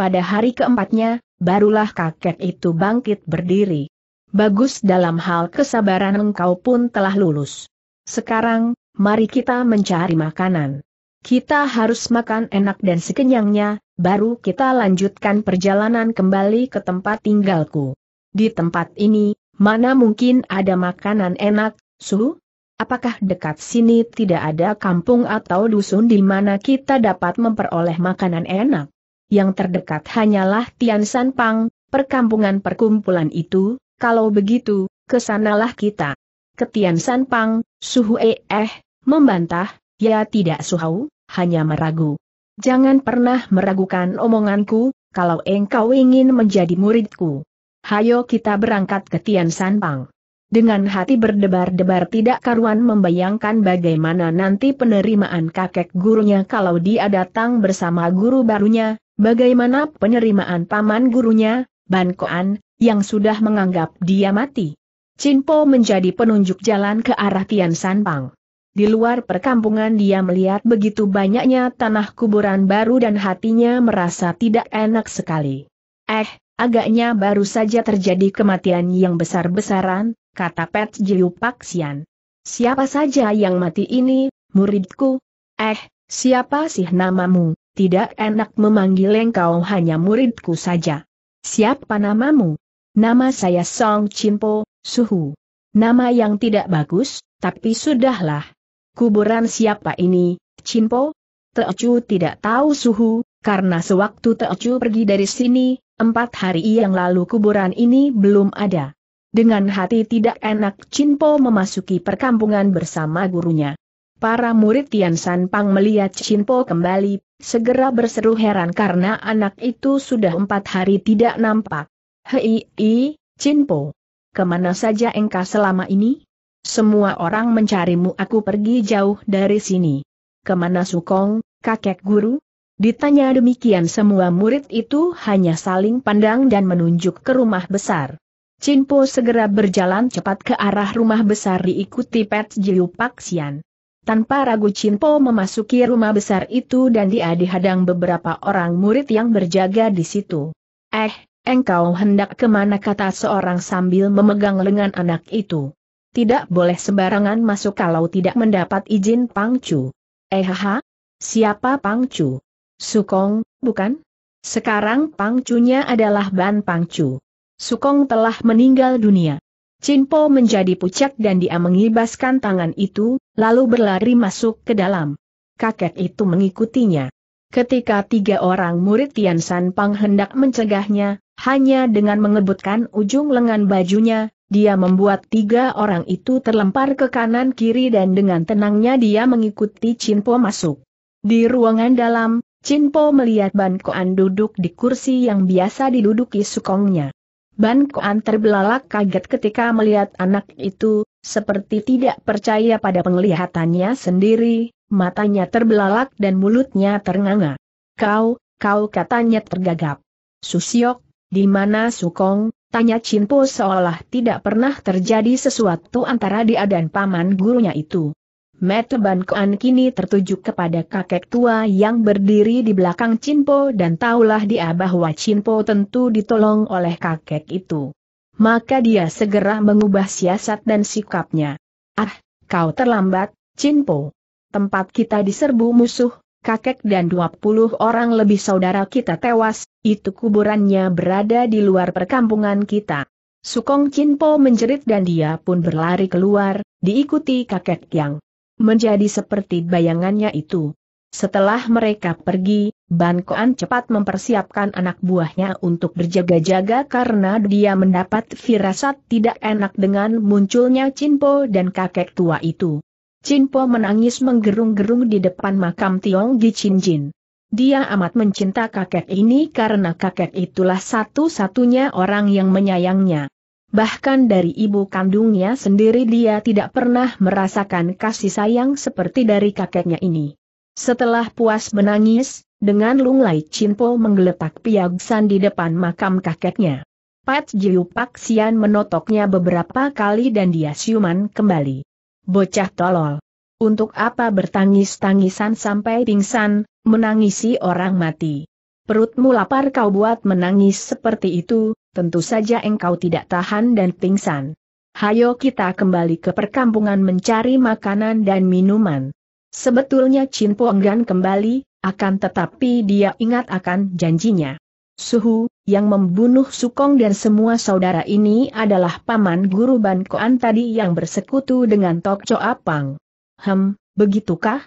Pada hari keempatnya, barulah kakek itu bangkit berdiri. Bagus dalam hal kesabaran engkau pun telah lulus. Sekarang, mari kita mencari makanan. Kita harus makan enak dan sekenyangnya, baru kita lanjutkan perjalanan kembali ke tempat tinggalku. Di tempat ini, mana mungkin ada makanan enak, suhu? Apakah dekat sini tidak ada kampung atau dusun di mana kita dapat memperoleh makanan enak? Yang terdekat hanyalah Tian San Pang, perkampungan perkumpulan itu, kalau begitu, kesanalah kita. Ketian Sanpang, Suhu eh, eh, membantah, ya tidak Suhau, hanya meragu. Jangan pernah meragukan omonganku, kalau engkau ingin menjadi muridku. Hayo kita berangkat ke Tian Sanpang. Dengan hati berdebar-debar tidak karuan membayangkan bagaimana nanti penerimaan kakek gurunya kalau dia datang bersama guru barunya, bagaimana penerimaan paman gurunya, Ban Koan, yang sudah menganggap dia mati. Chinpo menjadi penunjuk jalan ke arah Tian Pang. Di luar perkampungan dia melihat begitu banyaknya tanah kuburan baru dan hatinya merasa tidak enak sekali. Eh, agaknya baru saja terjadi kematian yang besar-besaran, kata Pet Jiu Paksian. Siapa saja yang mati ini, muridku? Eh, siapa sih namamu? Tidak enak memanggil engkau hanya muridku saja. Siapa namamu? Nama saya Song Chinpo, Suhu. Nama yang tidak bagus, tapi sudahlah. Kuburan siapa ini, Chinpo? Teocu tidak tahu Suhu, karena sewaktu Teocu pergi dari sini, empat hari yang lalu kuburan ini belum ada. Dengan hati tidak enak Chinpo memasuki perkampungan bersama gurunya. Para murid Tian San Pang melihat Chinpo kembali, segera berseru heran karena anak itu sudah empat hari tidak nampak. Hei, i, Cinpo. Kemana saja engkau selama ini? Semua orang mencarimu aku pergi jauh dari sini. Kemana Sukong, kakek guru? Ditanya demikian semua murid itu hanya saling pandang dan menunjuk ke rumah besar. Cinpo segera berjalan cepat ke arah rumah besar diikuti Pet Jiu Paksian. Tanpa ragu Cinpo memasuki rumah besar itu dan dia dihadang beberapa orang murid yang berjaga di situ. Eh, Engkau hendak kemana kata seorang sambil memegang lengan anak itu. Tidak boleh sembarangan masuk kalau tidak mendapat izin Pangcu. Eh, ha? siapa Pangcu? Sukong, bukan? Sekarang Pangcunya adalah Ban Pangcu. Sukong telah meninggal dunia. Cinpo menjadi pucat dan dia mengibaskan tangan itu, lalu berlari masuk ke dalam. Kakek itu mengikutinya. Ketika tiga orang murid Tian San Pang hendak mencegahnya, hanya dengan mengebutkan ujung lengan bajunya, dia membuat tiga orang itu terlempar ke kanan kiri dan dengan tenangnya dia mengikuti Cinpo masuk. Di ruangan dalam, Cinpo melihat Ban Koan duduk di kursi yang biasa diduduki sukongnya. Ban Koan terbelalak kaget ketika melihat anak itu, seperti tidak percaya pada penglihatannya sendiri, matanya terbelalak dan mulutnya ternganga. Kau, kau katanya tergagap. Susiok, di mana Sukong? Tanya Cinpo seolah tidak pernah terjadi sesuatu antara dia dan paman gurunya itu. Mata Kuan kini tertuju kepada kakek tua yang berdiri di belakang Cinpo dan taulah dia bahwa Cinpo tentu ditolong oleh kakek itu. Maka dia segera mengubah siasat dan sikapnya. Ah, kau terlambat, Cinpo. Tempat kita diserbu musuh, kakek dan 20 orang lebih saudara kita tewas, itu kuburannya berada di luar perkampungan kita. Sukong Chinpo menjerit dan dia pun berlari keluar, diikuti kakek yang menjadi seperti bayangannya itu. Setelah mereka pergi, Ban Koan cepat mempersiapkan anak buahnya untuk berjaga-jaga karena dia mendapat firasat tidak enak dengan munculnya Chinpo dan kakek tua itu. Chin Po menangis menggerung-gerung di depan makam Tiong Gi Chin Jin. Dia amat mencinta kakek ini karena kakek itulah satu-satunya orang yang menyayangnya. Bahkan dari ibu kandungnya sendiri dia tidak pernah merasakan kasih sayang seperti dari kakeknya ini. Setelah puas menangis, dengan lunglai Cinpo menggeletak piagsan di depan makam kakeknya. Pat Jiu Pak Sian menotoknya beberapa kali dan dia siuman kembali. Bocah tolol. Untuk apa bertangis-tangisan sampai pingsan, menangisi orang mati? Perutmu lapar kau buat menangis seperti itu, tentu saja engkau tidak tahan dan pingsan. Hayo kita kembali ke perkampungan mencari makanan dan minuman. Sebetulnya Chin Po enggan kembali, akan tetapi dia ingat akan janjinya. Suhu, yang membunuh Sukong dan semua saudara ini adalah paman guru Ban Koan tadi yang bersekutu dengan Tok Cho Apang. Hem, begitukah?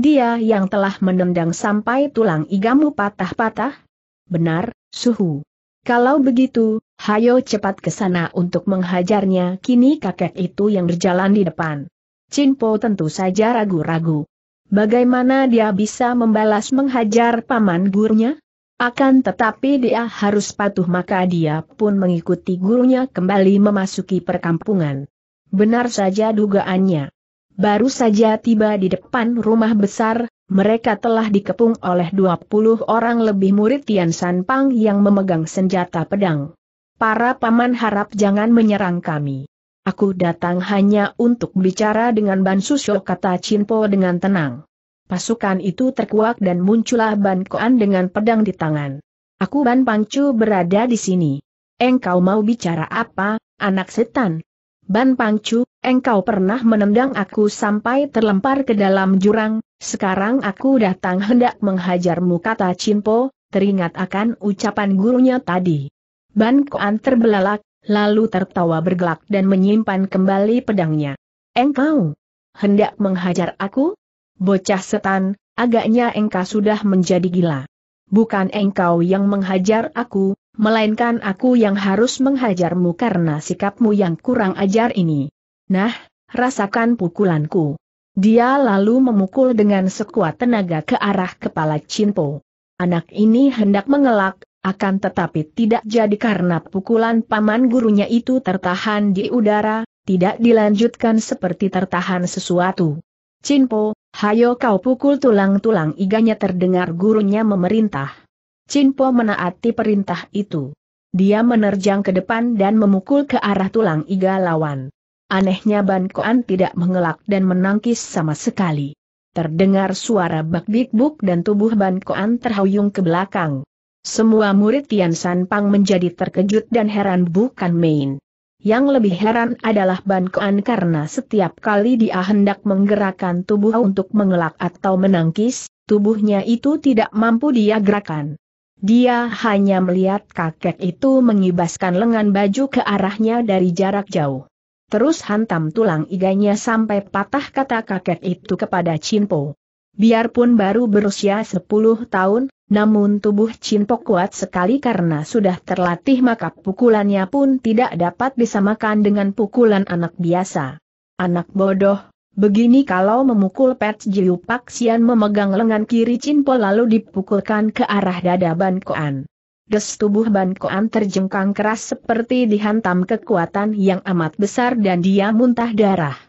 Dia yang telah menendang sampai tulang igamu patah-patah? Benar, suhu. Kalau begitu, hayo cepat ke sana untuk menghajarnya kini kakek itu yang berjalan di depan. Cinpo tentu saja ragu-ragu. Bagaimana dia bisa membalas menghajar paman gurunya? Akan tetapi dia harus patuh maka dia pun mengikuti gurunya kembali memasuki perkampungan. Benar saja dugaannya. Baru saja tiba di depan rumah besar, mereka telah dikepung oleh 20 orang lebih murid Tian Pang yang memegang senjata pedang. Para paman harap jangan menyerang kami. Aku datang hanya untuk bicara dengan Bansusyo kata Cinpo dengan tenang. Pasukan itu terkuak dan muncullah Ban Koan dengan pedang di tangan. Aku Ban Pangcu berada di sini. Engkau mau bicara apa, anak setan? Ban Pangcu, engkau pernah menendang aku sampai terlempar ke dalam jurang, sekarang aku datang hendak menghajarmu kata Cimpo, teringat akan ucapan gurunya tadi. Ban Koan terbelalak, lalu tertawa bergelak dan menyimpan kembali pedangnya. Engkau hendak menghajar aku? Bocah setan, agaknya engkau sudah menjadi gila. Bukan engkau yang menghajar aku, melainkan aku yang harus menghajarmu karena sikapmu yang kurang ajar ini. Nah, rasakan pukulanku. Dia lalu memukul dengan sekuat tenaga ke arah kepala Cinpo. Anak ini hendak mengelak, akan tetapi tidak jadi karena pukulan paman gurunya itu tertahan di udara, tidak dilanjutkan seperti tertahan sesuatu. Cinpo, Hayo kau pukul tulang-tulang iganya terdengar gurunya memerintah. Cinpo menaati perintah itu. Dia menerjang ke depan dan memukul ke arah tulang iga lawan. Anehnya Ban Koan tidak mengelak dan menangkis sama sekali. Terdengar suara bak-bik-buk dan tubuh Ban Koan terhuyung ke belakang. Semua murid Tian San Pang menjadi terkejut dan heran bukan main. Yang lebih heran adalah Ban Kuan karena setiap kali dia hendak menggerakkan tubuh untuk mengelak atau menangkis, tubuhnya itu tidak mampu dia gerakan. Dia hanya melihat kakek itu mengibaskan lengan baju ke arahnya dari jarak jauh. Terus hantam tulang iganya sampai patah kata kakek itu kepada po. Biarpun baru berusia 10 tahun, namun tubuh Cinpo kuat sekali karena sudah terlatih maka pukulannya pun tidak dapat disamakan dengan pukulan anak biasa. Anak bodoh, begini kalau memukul Pet Jiu Paksian memegang lengan kiri Cinpo lalu dipukulkan ke arah dada Ban Koan. Des tubuh Ban Koan terjengkang keras seperti dihantam kekuatan yang amat besar dan dia muntah darah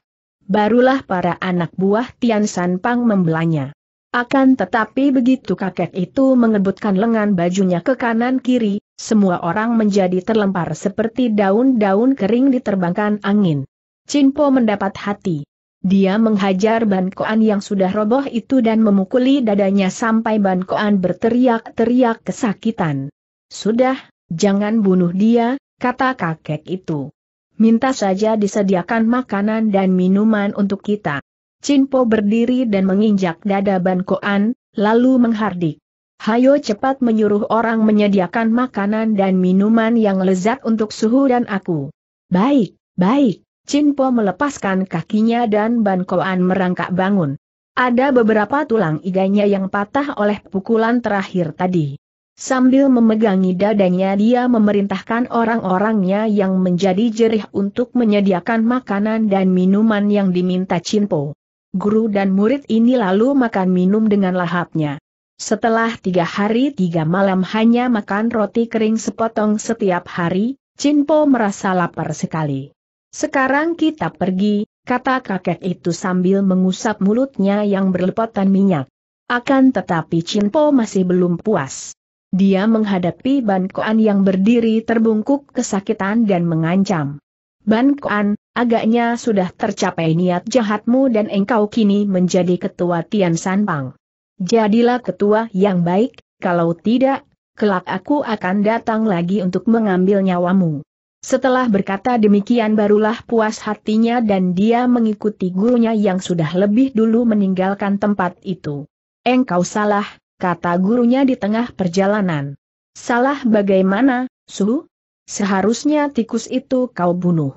barulah para anak buah Tian San Pang membelanya. Akan tetapi begitu kakek itu mengebutkan lengan bajunya ke kanan kiri, semua orang menjadi terlempar seperti daun-daun kering diterbangkan angin. Cinpo mendapat hati. Dia menghajar Ban yang sudah roboh itu dan memukuli dadanya sampai Ban berteriak-teriak kesakitan. Sudah, jangan bunuh dia, kata kakek itu minta saja disediakan makanan dan minuman untuk kita. Cinpo berdiri dan menginjak dada Ban Koan, lalu menghardik. Hayo cepat menyuruh orang menyediakan makanan dan minuman yang lezat untuk Suhu dan aku. Baik, baik, Cinpo melepaskan kakinya dan Ban Koan merangkak bangun. Ada beberapa tulang iganya yang patah oleh pukulan terakhir tadi. Sambil memegangi dadanya dia memerintahkan orang-orangnya yang menjadi jerih untuk menyediakan makanan dan minuman yang diminta Cinpo. Guru dan murid ini lalu makan minum dengan lahapnya. Setelah tiga hari tiga malam hanya makan roti kering sepotong setiap hari, Cinpo merasa lapar sekali. Sekarang kita pergi, kata kakek itu sambil mengusap mulutnya yang berlepotan minyak. Akan tetapi Cinpo masih belum puas. Dia menghadapi Ban Koan yang berdiri terbungkuk kesakitan dan mengancam. Ban Koan, agaknya sudah tercapai niat jahatmu dan engkau kini menjadi ketua Tian Sanpang. Jadilah ketua yang baik, kalau tidak, kelak aku akan datang lagi untuk mengambil nyawamu. Setelah berkata demikian barulah puas hatinya dan dia mengikuti gurunya yang sudah lebih dulu meninggalkan tempat itu. Engkau salah, kata gurunya di tengah perjalanan. Salah bagaimana, Su? Seharusnya tikus itu kau bunuh.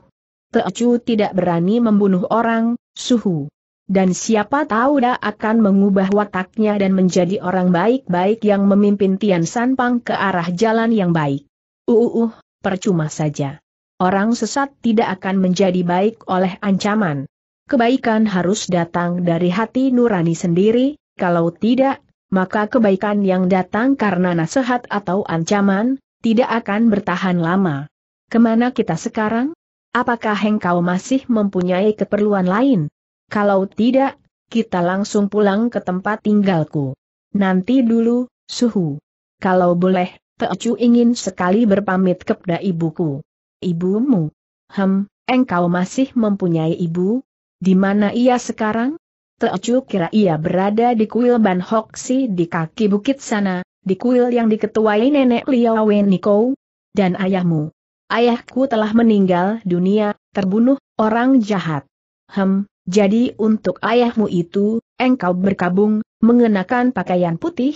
Teocu tidak berani membunuh orang, Suhu. Dan siapa tahu dia akan mengubah wataknya dan menjadi orang baik-baik yang memimpin Tian Sanpang ke arah jalan yang baik. Uh, uh, uh, percuma saja. Orang sesat tidak akan menjadi baik oleh ancaman. Kebaikan harus datang dari hati nurani sendiri, kalau tidak, maka kebaikan yang datang karena nasihat atau ancaman, tidak akan bertahan lama. Kemana kita sekarang? Apakah engkau masih mempunyai keperluan lain? Kalau tidak, kita langsung pulang ke tempat tinggalku. Nanti dulu, suhu. Kalau boleh, Teocu ingin sekali berpamit kepada ibuku. Ibumu? Hem, engkau masih mempunyai ibu? Di mana ia sekarang? Teocu kira ia berada di kuil Ban Hoksi di kaki bukit sana, di kuil yang diketuai nenek Liao Niko dan ayahmu. Ayahku telah meninggal dunia, terbunuh, orang jahat. Hem, jadi untuk ayahmu itu, engkau berkabung, mengenakan pakaian putih?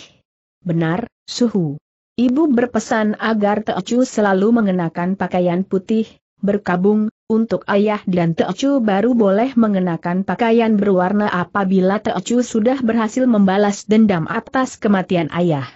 Benar, suhu. Ibu berpesan agar Teocu selalu mengenakan pakaian putih, berkabung, untuk ayah dan Teocu baru boleh mengenakan pakaian berwarna apabila Teocu sudah berhasil membalas dendam atas kematian ayah.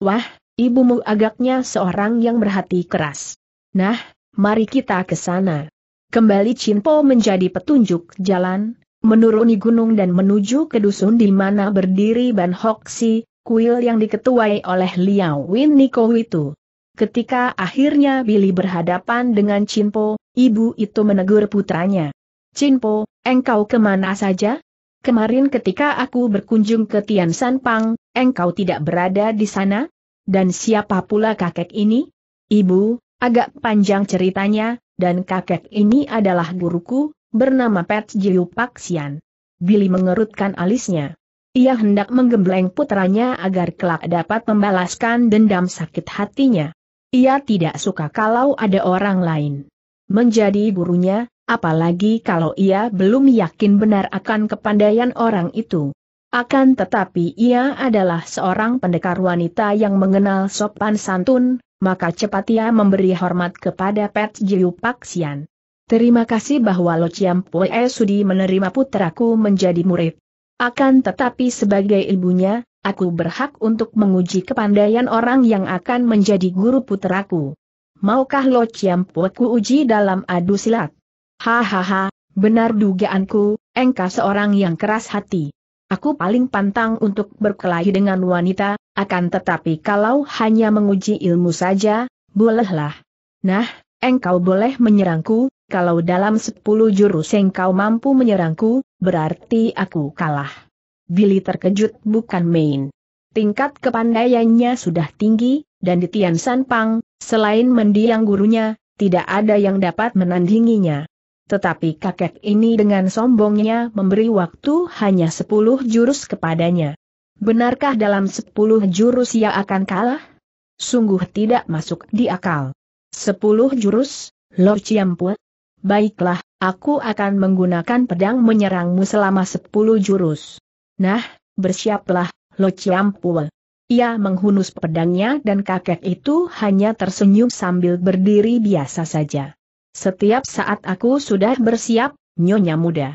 Wah, ibumu agaknya seorang yang berhati keras. Nah, mari kita ke sana. Kembali Cinpo menjadi petunjuk jalan, menuruni gunung dan menuju ke dusun di mana berdiri Ban Hoksi, kuil yang diketuai oleh Liao Win Niko itu. Ketika akhirnya Billy berhadapan dengan Cinpo, Ibu itu menegur putranya. Cinpo, engkau kemana saja? Kemarin ketika aku berkunjung ke Tian San Pang, engkau tidak berada di sana? Dan siapa pula kakek ini? Ibu, agak panjang ceritanya, dan kakek ini adalah guruku, bernama Pet Jiu Paksian. Billy mengerutkan alisnya. Ia hendak menggembleng putranya agar kelak dapat membalaskan dendam sakit hatinya. Ia tidak suka kalau ada orang lain menjadi gurunya, apalagi kalau ia belum yakin benar akan kepandaian orang itu. Akan tetapi ia adalah seorang pendekar wanita yang mengenal sopan santun, maka cepat ia memberi hormat kepada Pet Jiu Sian. Terima kasih bahwa Lo Chiam Pue Sudi menerima putraku menjadi murid. Akan tetapi sebagai ibunya, aku berhak untuk menguji kepandaian orang yang akan menjadi guru putraku maukah lo ciam ku uji dalam adu silat? Hahaha, benar dugaanku, engkau seorang yang keras hati. Aku paling pantang untuk berkelahi dengan wanita, akan tetapi kalau hanya menguji ilmu saja, bolehlah. Nah, engkau boleh menyerangku, kalau dalam sepuluh jurus engkau mampu menyerangku, berarti aku kalah. Billy terkejut bukan main. Tingkat kepandaiannya sudah tinggi, dan di Tian San Pang, selain mendiang gurunya, tidak ada yang dapat menandinginya. Tetapi kakek ini dengan sombongnya memberi waktu hanya sepuluh jurus kepadanya. Benarkah dalam sepuluh jurus ia akan kalah? Sungguh tidak masuk di akal. Sepuluh jurus, Lo Chiampu? Baiklah, aku akan menggunakan pedang menyerangmu selama sepuluh jurus. Nah, bersiaplah, Lo Chiampu. Ia menghunus pedangnya dan kakek itu hanya tersenyum sambil berdiri biasa saja. Setiap saat aku sudah bersiap, nyonya muda.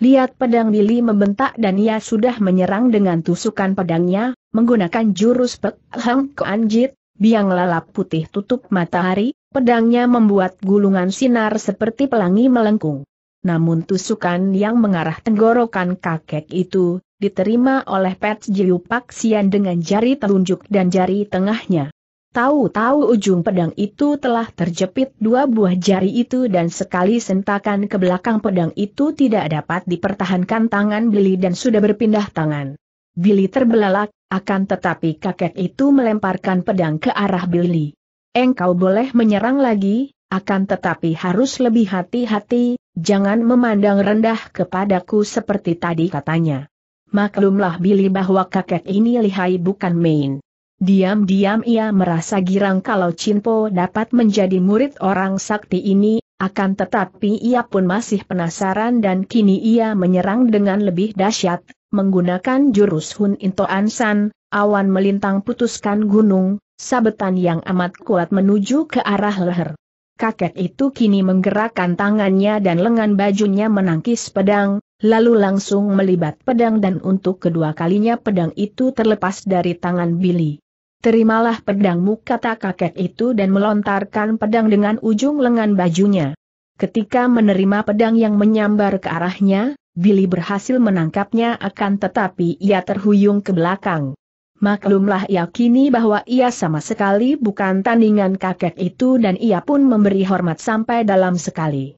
Lihat pedang Billy membentak dan ia sudah menyerang dengan tusukan pedangnya, menggunakan jurus Pek Hang Anjit, biang lalap putih tutup matahari, pedangnya membuat gulungan sinar seperti pelangi melengkung. Namun tusukan yang mengarah tenggorokan kakek itu diterima oleh Pets Jiu Sian dengan jari telunjuk dan jari tengahnya. Tahu-tahu ujung pedang itu telah terjepit dua buah jari itu dan sekali sentakan ke belakang pedang itu tidak dapat dipertahankan tangan Billy dan sudah berpindah tangan. Billy terbelalak, akan tetapi kakek itu melemparkan pedang ke arah Billy. Engkau boleh menyerang lagi, akan tetapi harus lebih hati-hati, jangan memandang rendah kepadaku seperti tadi katanya maklumlah Billy bahwa kakek ini lihai bukan main. Diam-diam ia merasa girang kalau Chinpo dapat menjadi murid orang sakti ini, akan tetapi ia pun masih penasaran dan kini ia menyerang dengan lebih dahsyat, menggunakan jurus Hun Into Ansan, awan melintang putuskan gunung, sabetan yang amat kuat menuju ke arah leher. Kakek itu kini menggerakkan tangannya dan lengan bajunya menangkis pedang, lalu langsung melibat pedang dan untuk kedua kalinya pedang itu terlepas dari tangan Billy. Terimalah pedangmu kata kakek itu dan melontarkan pedang dengan ujung lengan bajunya. Ketika menerima pedang yang menyambar ke arahnya, Billy berhasil menangkapnya akan tetapi ia terhuyung ke belakang. Maklumlah yakini bahwa ia sama sekali bukan tandingan kakek itu dan ia pun memberi hormat sampai dalam sekali.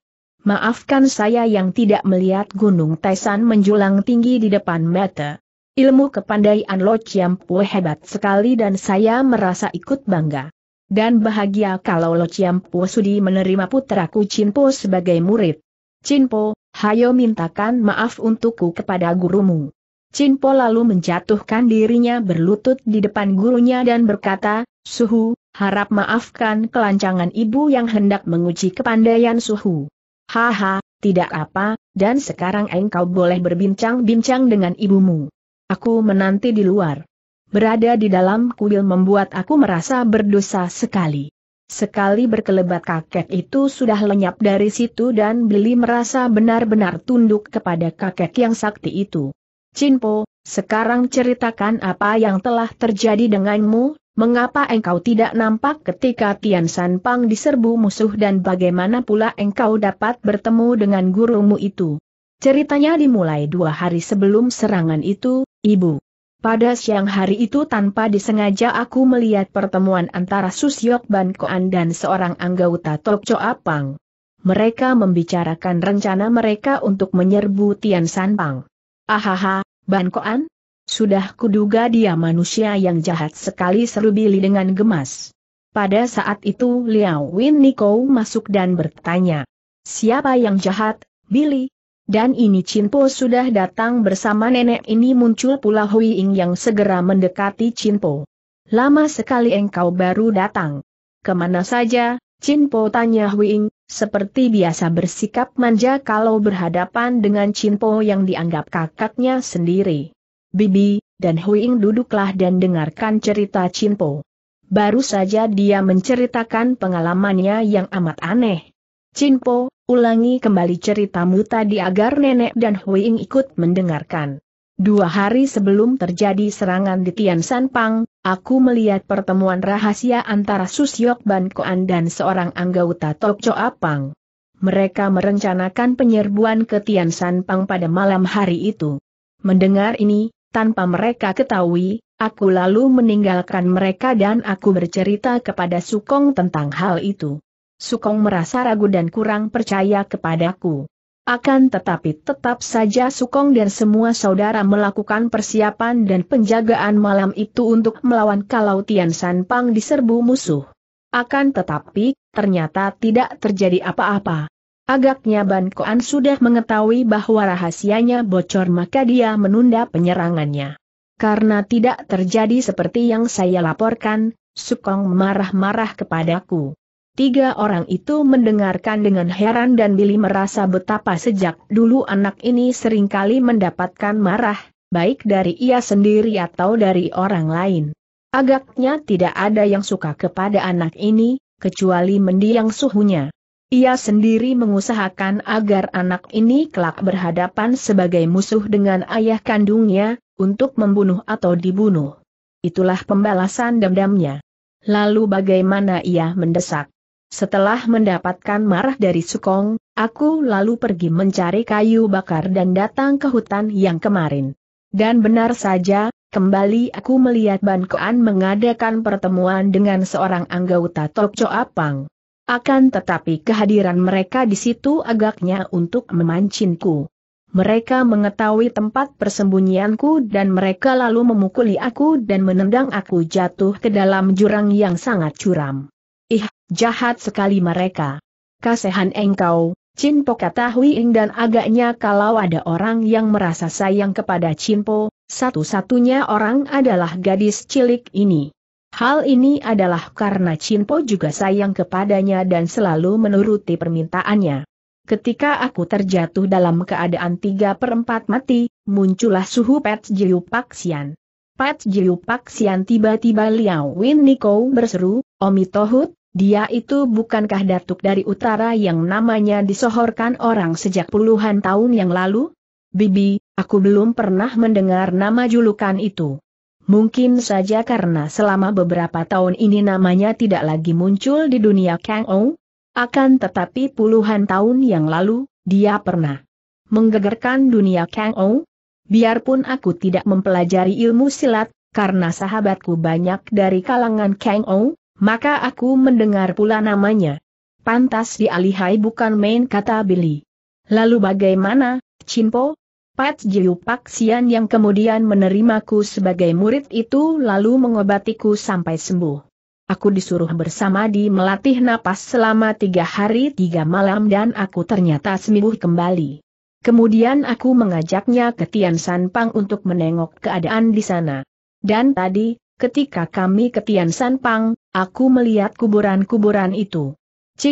Maafkan saya yang tidak melihat Gunung Taisan menjulang tinggi di depan mata. Ilmu kepandaian Lo Chiampue hebat sekali dan saya merasa ikut bangga. Dan bahagia kalau Lo Chiampue sudi menerima putraku Cinpo sebagai murid. Cinpo, hayo mintakan maaf untukku kepada gurumu. Cinpo lalu menjatuhkan dirinya berlutut di depan gurunya dan berkata, Suhu, harap maafkan kelancangan ibu yang hendak menguji kepandaian Suhu. Haha, tidak apa, dan sekarang engkau boleh berbincang-bincang dengan ibumu. Aku menanti di luar. Berada di dalam kuil membuat aku merasa berdosa sekali. Sekali berkelebat kakek itu sudah lenyap dari situ dan Billy merasa benar-benar tunduk kepada kakek yang sakti itu. Cinpo, sekarang ceritakan apa yang telah terjadi denganmu, Mengapa engkau tidak nampak ketika Tian San Pang diserbu musuh dan bagaimana pula engkau dapat bertemu dengan gurumu itu? Ceritanya dimulai dua hari sebelum serangan itu, Ibu. Pada siang hari itu tanpa disengaja aku melihat pertemuan antara Susyok Ban Koan dan seorang anggota Tok Cho Apang. Mereka membicarakan rencana mereka untuk menyerbu Tian San Pang. Ahaha, Ban Koan, sudah kuduga dia manusia yang jahat sekali seru Billy dengan gemas. Pada saat itu Liao Win Niko masuk dan bertanya. Siapa yang jahat, Billy? Dan ini Cinpo sudah datang bersama nenek ini muncul pula Hui Ying yang segera mendekati Cinpo. Lama sekali engkau baru datang. Kemana saja, Cinpo tanya Hui Ying, seperti biasa bersikap manja kalau berhadapan dengan Cinpo yang dianggap kakaknya sendiri. Bibi, dan Huing duduklah dan dengarkan cerita Chinpo. Baru saja dia menceritakan pengalamannya yang amat aneh. Chinpo, ulangi kembali ceritamu tadi agar nenek dan Huing ikut mendengarkan. Dua hari sebelum terjadi serangan di Tian San Pang, aku melihat pertemuan rahasia antara Susyok Ban Koan dan seorang anggota Tokco Apang. Mereka merencanakan penyerbuan ke Tian San Pang pada malam hari itu. Mendengar ini, tanpa mereka ketahui, aku lalu meninggalkan mereka dan aku bercerita kepada Sukong tentang hal itu. Sukong merasa ragu dan kurang percaya kepadaku. Akan tetapi tetap saja Sukong dan semua saudara melakukan persiapan dan penjagaan malam itu untuk melawan kalau Tian Pang diserbu musuh. Akan tetapi, ternyata tidak terjadi apa-apa. Agaknya Ban Koan sudah mengetahui bahwa rahasianya bocor maka dia menunda penyerangannya. Karena tidak terjadi seperti yang saya laporkan, Sukong marah-marah kepadaku. Tiga orang itu mendengarkan dengan heran dan Billy merasa betapa sejak dulu anak ini seringkali mendapatkan marah, baik dari ia sendiri atau dari orang lain. Agaknya tidak ada yang suka kepada anak ini, kecuali mendiang suhunya. Ia sendiri mengusahakan agar anak ini kelak berhadapan sebagai musuh dengan ayah kandungnya, untuk membunuh atau dibunuh. Itulah pembalasan dendamnya. Lalu bagaimana ia mendesak? Setelah mendapatkan marah dari Sukong, aku lalu pergi mencari kayu bakar dan datang ke hutan yang kemarin. Dan benar saja, kembali aku melihat Ban Koan mengadakan pertemuan dengan seorang anggota Tokco Apang. Akan tetapi kehadiran mereka di situ agaknya untuk memancingku. Mereka mengetahui tempat persembunyianku dan mereka lalu memukuli aku dan menendang aku jatuh ke dalam jurang yang sangat curam. Ih, jahat sekali mereka. Kasehan engkau, Cinpo kata Hui dan agaknya kalau ada orang yang merasa sayang kepada Cinpo, satu-satunya orang adalah gadis cilik ini. Hal ini adalah karena Chinpo juga sayang kepadanya dan selalu menuruti permintaannya. Ketika aku terjatuh dalam keadaan tiga per 4 mati, muncullah suhu Pat Jiu Sian. Pat Jiu Sian tiba-tiba Liao Win Niko berseru, Omi Tohut, dia itu bukankah datuk dari utara yang namanya disohorkan orang sejak puluhan tahun yang lalu? Bibi, aku belum pernah mendengar nama julukan itu. Mungkin saja karena selama beberapa tahun ini namanya tidak lagi muncul di dunia Kang Ou. Akan tetapi puluhan tahun yang lalu, dia pernah menggegerkan dunia Kang Ou. Biarpun aku tidak mempelajari ilmu silat, karena sahabatku banyak dari kalangan Kang Ou, maka aku mendengar pula namanya. Pantas dialihai bukan main kata Billy. Lalu bagaimana, Chinpo? Pat Jiu yang kemudian menerimaku sebagai murid itu lalu mengobatiku sampai sembuh. Aku disuruh bersama di melatih napas selama tiga hari tiga malam dan aku ternyata sembuh kembali. Kemudian aku mengajaknya ke Tian San Pang untuk menengok keadaan di sana. Dan tadi, ketika kami ke Tian San Pang, aku melihat kuburan-kuburan itu.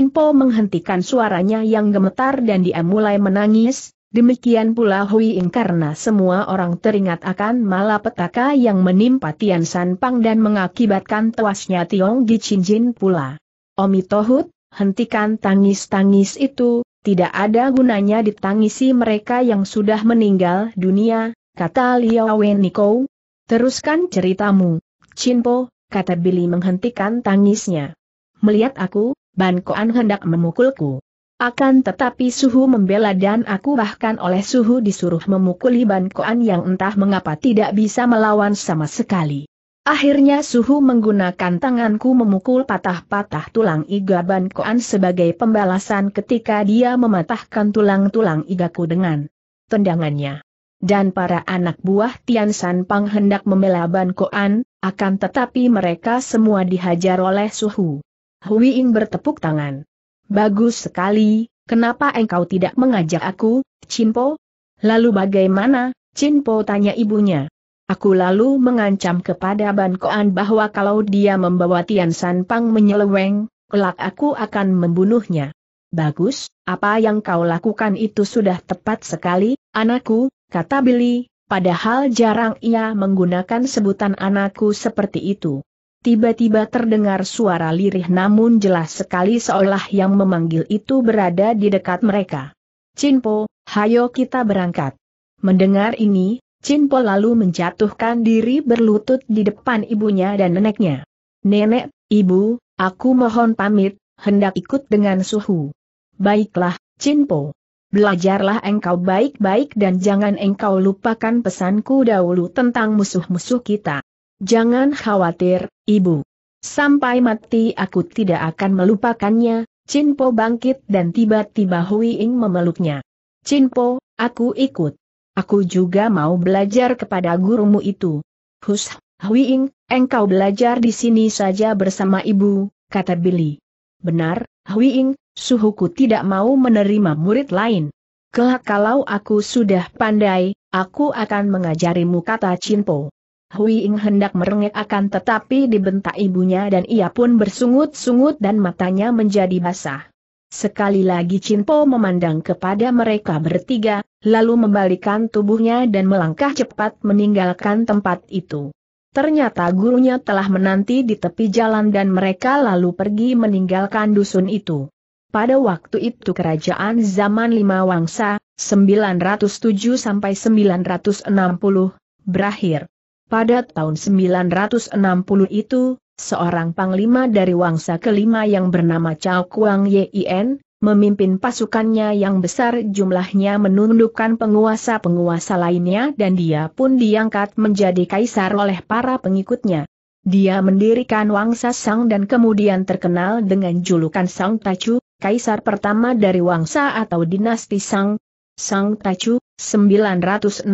po menghentikan suaranya yang gemetar dan dia mulai menangis, Demikian pula Hui Ing karena semua orang teringat akan malapetaka yang menimpa Tian San Pang dan mengakibatkan tewasnya Tiong Gi Chin Jin pula. Omi Tohut, hentikan tangis-tangis itu, tidak ada gunanya ditangisi mereka yang sudah meninggal dunia, kata Liao Wen Niko. Teruskan ceritamu, Chin Po, kata Billy menghentikan tangisnya. Melihat aku, Ban Koan hendak memukulku. Akan tetapi suhu membela dan aku bahkan oleh suhu disuruh memukuli Ban yang entah mengapa tidak bisa melawan sama sekali. Akhirnya suhu menggunakan tanganku memukul patah-patah tulang iga Ban sebagai pembalasan ketika dia mematahkan tulang-tulang igaku dengan tendangannya. Dan para anak buah Tian San Pang hendak membela Ban akan tetapi mereka semua dihajar oleh suhu. Hui Ying bertepuk tangan. Bagus sekali, kenapa engkau tidak mengajak aku, Cinpo? Lalu bagaimana, Cinpo tanya ibunya. Aku lalu mengancam kepada Ban Koan bahwa kalau dia membawa Tian San Pang menyeleweng, kelak aku akan membunuhnya. Bagus, apa yang kau lakukan itu sudah tepat sekali, anakku, kata Billy, padahal jarang ia menggunakan sebutan anakku seperti itu. Tiba-tiba terdengar suara lirih namun jelas sekali seolah yang memanggil itu berada di dekat mereka. Cinpo, hayo kita berangkat. Mendengar ini, Cinpo lalu menjatuhkan diri berlutut di depan ibunya dan neneknya. Nenek, ibu, aku mohon pamit, hendak ikut dengan suhu. Baiklah, Cinpo. Belajarlah engkau baik-baik dan jangan engkau lupakan pesanku dahulu tentang musuh-musuh kita. Jangan khawatir, Ibu. Sampai mati aku tidak akan melupakannya, Cinpo bangkit dan tiba-tiba Hui Ing memeluknya. Cinpo, aku ikut. Aku juga mau belajar kepada gurumu itu. Hus, Hui Ing, engkau belajar di sini saja bersama ibu, kata Billy. Benar, Hui Ing, suhuku tidak mau menerima murid lain. Kelak kalau aku sudah pandai, aku akan mengajarimu kata Cinpo. Hui Ing hendak merengek akan tetapi dibentak ibunya dan ia pun bersungut-sungut dan matanya menjadi basah. Sekali lagi Chin Po memandang kepada mereka bertiga, lalu membalikan tubuhnya dan melangkah cepat meninggalkan tempat itu. Ternyata gurunya telah menanti di tepi jalan dan mereka lalu pergi meninggalkan dusun itu. Pada waktu itu kerajaan zaman lima wangsa, 907-960, berakhir. Pada tahun 960 itu, seorang panglima dari Wangsa kelima yang bernama Chao Kuang Yin, memimpin pasukannya yang besar jumlahnya menundukkan penguasa-penguasa lainnya dan dia pun diangkat menjadi kaisar oleh para pengikutnya. Dia mendirikan Wangsa Sang dan kemudian terkenal dengan julukan Sang Tachu, kaisar pertama dari Wangsa atau dinasti Sang. Sang Tachu. 960-976,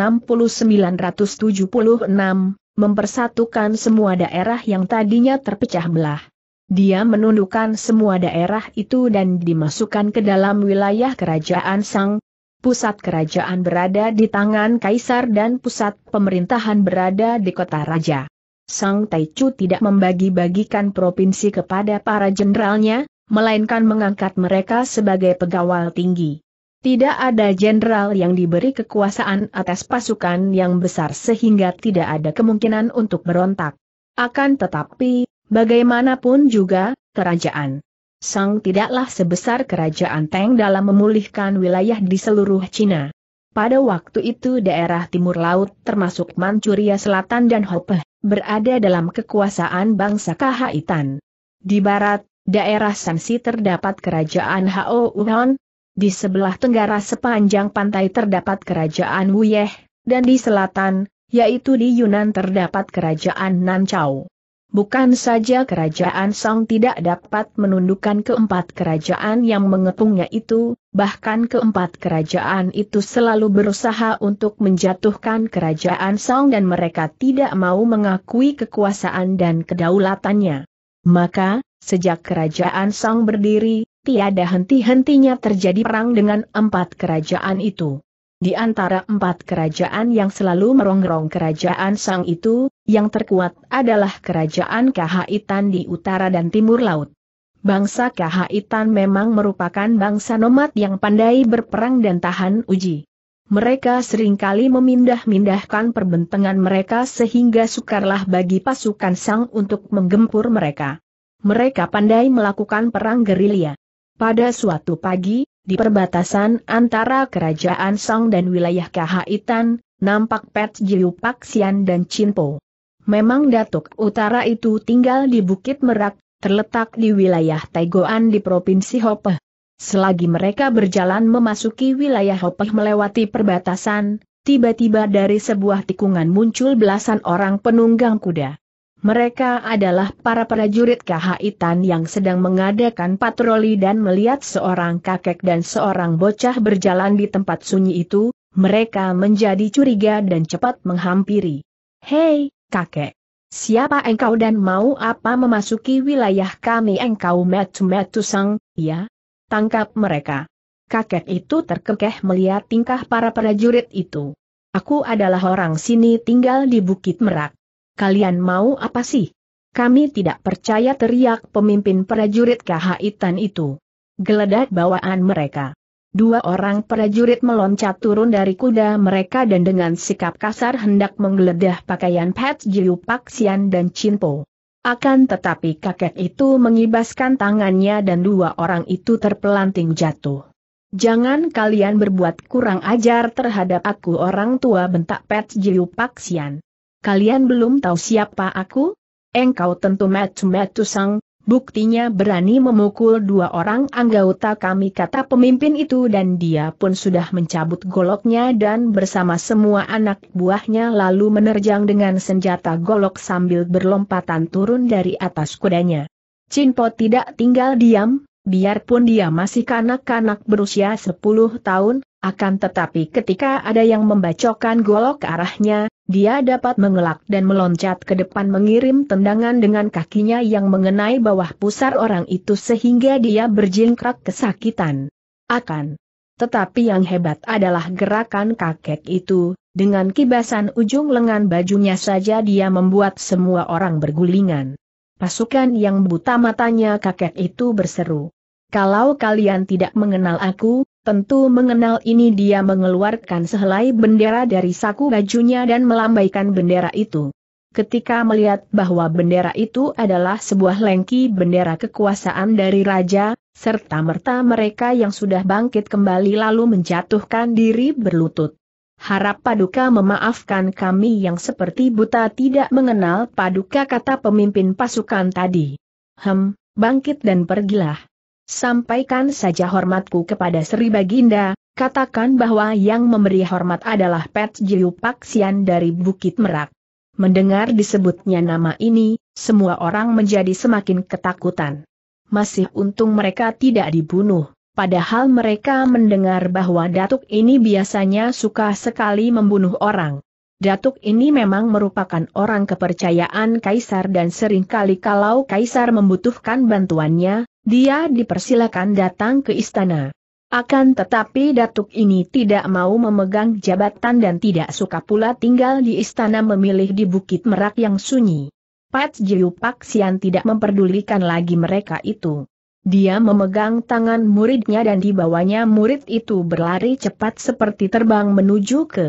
mempersatukan semua daerah yang tadinya terpecah belah. Dia menundukkan semua daerah itu dan dimasukkan ke dalam wilayah kerajaan Sang. Pusat kerajaan berada di tangan kaisar dan pusat pemerintahan berada di kota raja. Sang Taichu tidak membagi-bagikan provinsi kepada para jenderalnya, melainkan mengangkat mereka sebagai pegawai tinggi. Tidak ada jenderal yang diberi kekuasaan atas pasukan yang besar sehingga tidak ada kemungkinan untuk berontak. Akan tetapi, bagaimanapun juga, kerajaan Sang tidaklah sebesar kerajaan Teng dalam memulihkan wilayah di seluruh Cina. Pada waktu itu daerah timur laut termasuk Manchuria Selatan dan Hopeh, berada dalam kekuasaan bangsa Kahaitan. Di barat, daerah Sansi terdapat kerajaan Hao Uhan, di sebelah tenggara sepanjang pantai terdapat kerajaan Wuyeh, dan di selatan, yaitu di Yunan terdapat kerajaan Nanchao. Bukan saja kerajaan Song tidak dapat menundukkan keempat kerajaan yang mengepungnya itu, bahkan keempat kerajaan itu selalu berusaha untuk menjatuhkan kerajaan Song dan mereka tidak mau mengakui kekuasaan dan kedaulatannya. Maka, sejak kerajaan Song berdiri, tiada henti-hentinya terjadi perang dengan empat kerajaan itu. Di antara empat kerajaan yang selalu merongrong kerajaan Sang itu, yang terkuat adalah kerajaan Kahaitan di utara dan timur laut. Bangsa Kahaitan memang merupakan bangsa nomad yang pandai berperang dan tahan uji. Mereka seringkali memindah-mindahkan perbentengan mereka sehingga sukarlah bagi pasukan Sang untuk menggempur mereka. Mereka pandai melakukan perang gerilya. Pada suatu pagi, di perbatasan antara kerajaan Song dan wilayah Kahaitan, nampak Pet Jiu Paksian dan Po. Memang Datuk Utara itu tinggal di Bukit Merak, terletak di wilayah Taigoan di Provinsi Hopeh. Selagi mereka berjalan memasuki wilayah Hopeh melewati perbatasan, tiba-tiba dari sebuah tikungan muncul belasan orang penunggang kuda. Mereka adalah para prajurit Kahaitan yang sedang mengadakan patroli dan melihat seorang kakek dan seorang bocah berjalan di tempat sunyi itu, mereka menjadi curiga dan cepat menghampiri. Hei, kakek! Siapa engkau dan mau apa memasuki wilayah kami engkau metu-metu sang, ya? Tangkap mereka. Kakek itu terkekeh melihat tingkah para prajurit itu. Aku adalah orang sini tinggal di Bukit Merak. Kalian mau apa sih? Kami tidak percaya teriak pemimpin prajurit kahaitan itu. Geledah bawaan mereka. Dua orang prajurit meloncat turun dari kuda mereka dan dengan sikap kasar hendak menggeledah pakaian Pat Jiu Sian dan Po. Akan tetapi kakek itu mengibaskan tangannya dan dua orang itu terpelanting jatuh. Jangan kalian berbuat kurang ajar terhadap aku orang tua bentak Pat Jiu Sian kalian belum tahu siapa aku? Engkau tentu metu-metu sang, buktinya berani memukul dua orang anggota kami kata pemimpin itu dan dia pun sudah mencabut goloknya dan bersama semua anak buahnya lalu menerjang dengan senjata golok sambil berlompatan turun dari atas kudanya. Cinpo tidak tinggal diam, biarpun dia masih kanak-kanak berusia 10 tahun, akan tetapi ketika ada yang membacokan golok arahnya, dia dapat mengelak dan meloncat ke depan mengirim tendangan dengan kakinya yang mengenai bawah pusar orang itu sehingga dia berjingkrak kesakitan. Akan. Tetapi yang hebat adalah gerakan kakek itu, dengan kibasan ujung lengan bajunya saja dia membuat semua orang bergulingan. Pasukan yang buta matanya kakek itu berseru. Kalau kalian tidak mengenal aku, Tentu mengenal ini dia mengeluarkan sehelai bendera dari saku bajunya dan melambaikan bendera itu. Ketika melihat bahwa bendera itu adalah sebuah lengki bendera kekuasaan dari raja, serta merta mereka yang sudah bangkit kembali lalu menjatuhkan diri berlutut. Harap Paduka memaafkan kami yang seperti buta tidak mengenal Paduka kata pemimpin pasukan tadi. Hem, bangkit dan pergilah. Sampaikan saja hormatku kepada Sri Baginda, katakan bahwa yang memberi hormat adalah Pet Jiu Paksian dari Bukit Merak. Mendengar disebutnya nama ini, semua orang menjadi semakin ketakutan. Masih untung mereka tidak dibunuh, padahal mereka mendengar bahwa Datuk ini biasanya suka sekali membunuh orang. Datuk ini memang merupakan orang kepercayaan Kaisar dan seringkali kalau Kaisar membutuhkan bantuannya, dia dipersilakan datang ke istana. Akan tetapi Datuk ini tidak mau memegang jabatan dan tidak suka pula tinggal di istana memilih di Bukit Merak yang sunyi. Pat Jiu Pak Sian tidak memperdulikan lagi mereka itu. Dia memegang tangan muridnya dan dibawanya murid itu berlari cepat seperti terbang menuju ke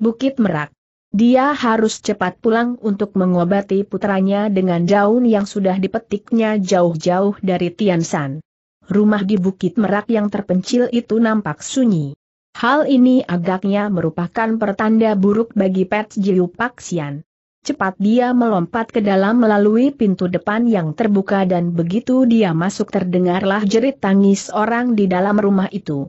Bukit Merak. Dia harus cepat pulang untuk mengobati putranya dengan daun yang sudah dipetiknya jauh-jauh dari Tiansan. Rumah di Bukit Merak yang terpencil itu nampak sunyi. Hal ini agaknya merupakan pertanda buruk bagi Pet Jiu Paksian. Cepat dia melompat ke dalam melalui pintu depan yang terbuka dan begitu dia masuk terdengarlah jerit tangis orang di dalam rumah itu.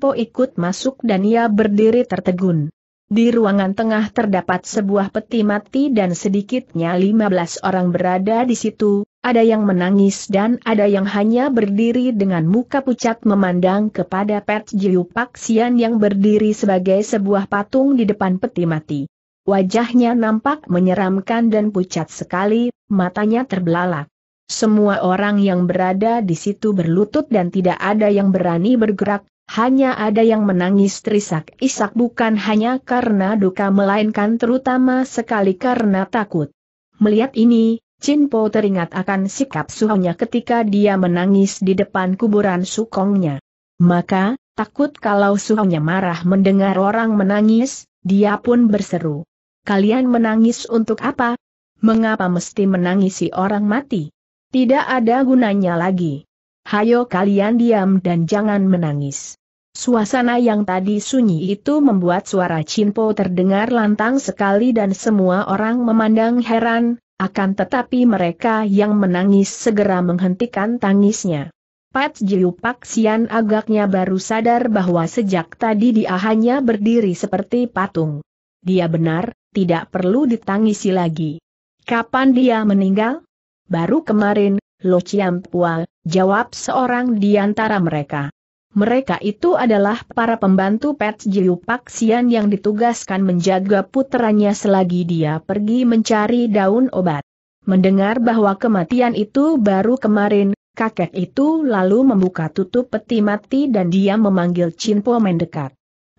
po ikut masuk dan ia berdiri tertegun. Di ruangan tengah terdapat sebuah peti mati dan sedikitnya 15 orang berada di situ, ada yang menangis dan ada yang hanya berdiri dengan muka pucat memandang kepada Pet Jiu Pak Sian yang berdiri sebagai sebuah patung di depan peti mati. Wajahnya nampak menyeramkan dan pucat sekali, matanya terbelalak. Semua orang yang berada di situ berlutut dan tidak ada yang berani bergerak, hanya ada yang menangis terisak-isak bukan hanya karena duka melainkan terutama sekali karena takut. Melihat ini, Chin Po teringat akan sikap suhunya ketika dia menangis di depan kuburan sukongnya. Maka, takut kalau suhunya marah mendengar orang menangis, dia pun berseru. Kalian menangis untuk apa? Mengapa mesti menangisi orang mati? Tidak ada gunanya lagi hayo kalian diam dan jangan menangis. Suasana yang tadi sunyi itu membuat suara Cinpo terdengar lantang sekali dan semua orang memandang heran, akan tetapi mereka yang menangis segera menghentikan tangisnya. Pat Jiu Pak Sian agaknya baru sadar bahwa sejak tadi dia hanya berdiri seperti patung. Dia benar, tidak perlu ditangisi lagi. Kapan dia meninggal? Baru kemarin, Lo Chiam Pua, Jawab seorang di antara mereka. Mereka itu adalah para pembantu Pet Jiu Paksian yang ditugaskan menjaga putranya selagi dia pergi mencari daun obat. Mendengar bahwa kematian itu baru kemarin, kakek itu lalu membuka tutup peti mati dan dia memanggil Chin Po mendekat.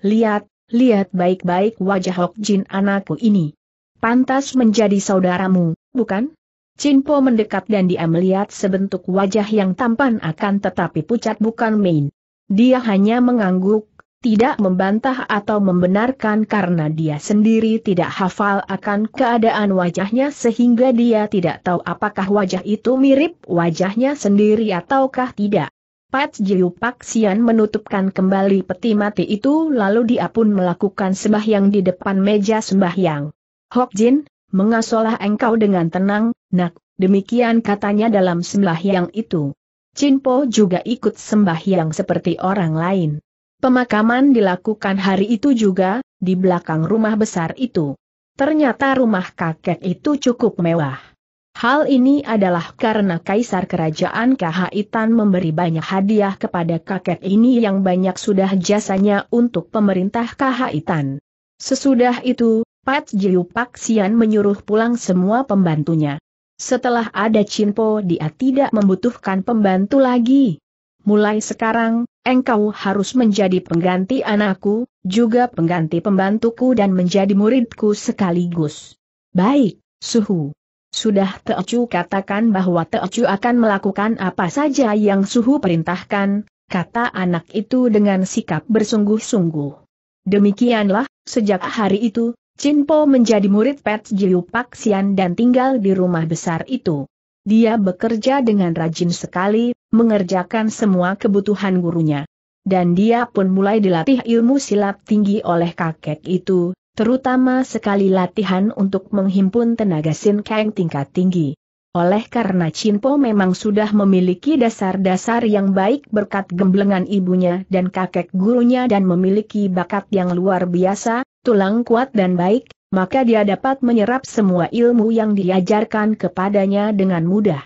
Lihat, lihat baik-baik wajah Hok Jin anakku ini. Pantas menjadi saudaramu, bukan? Chinpo mendekat dan dia melihat sebentuk wajah yang tampan akan tetapi pucat bukan main. Dia hanya mengangguk, tidak membantah atau membenarkan karena dia sendiri tidak hafal akan keadaan wajahnya sehingga dia tidak tahu apakah wajah itu mirip wajahnya sendiri ataukah tidak. Pat Jiu Paksian menutupkan kembali peti mati itu lalu dia pun melakukan sembahyang di depan meja sembahyang. Hok Jin, mengasolah engkau dengan tenang, nak, demikian katanya dalam sembahyang itu. Cinpo juga ikut sembahyang seperti orang lain. Pemakaman dilakukan hari itu juga, di belakang rumah besar itu. Ternyata rumah kakek itu cukup mewah. Hal ini adalah karena Kaisar Kerajaan Kahaitan memberi banyak hadiah kepada kakek ini yang banyak sudah jasanya untuk pemerintah Kahaitan. Sesudah itu, Pat Jiu Pak Sian menyuruh pulang semua pembantunya. Setelah ada Cinpo dia tidak membutuhkan pembantu lagi. Mulai sekarang, engkau harus menjadi pengganti anakku, juga pengganti pembantuku dan menjadi muridku sekaligus. Baik, Suhu. Sudah Teocu katakan bahwa Teocu akan melakukan apa saja yang Suhu perintahkan, kata anak itu dengan sikap bersungguh-sungguh. Demikianlah, sejak hari itu, Chinpo menjadi murid Pet Jiu Paksian dan tinggal di rumah besar itu. Dia bekerja dengan rajin sekali, mengerjakan semua kebutuhan gurunya. Dan dia pun mulai dilatih ilmu silat tinggi oleh kakek itu, terutama sekali latihan untuk menghimpun tenaga Sin Kang tingkat tinggi. Oleh karena Cinpo memang sudah memiliki dasar-dasar yang baik berkat gemblengan ibunya dan kakek gurunya dan memiliki bakat yang luar biasa, tulang kuat dan baik, maka dia dapat menyerap semua ilmu yang diajarkan kepadanya dengan mudah.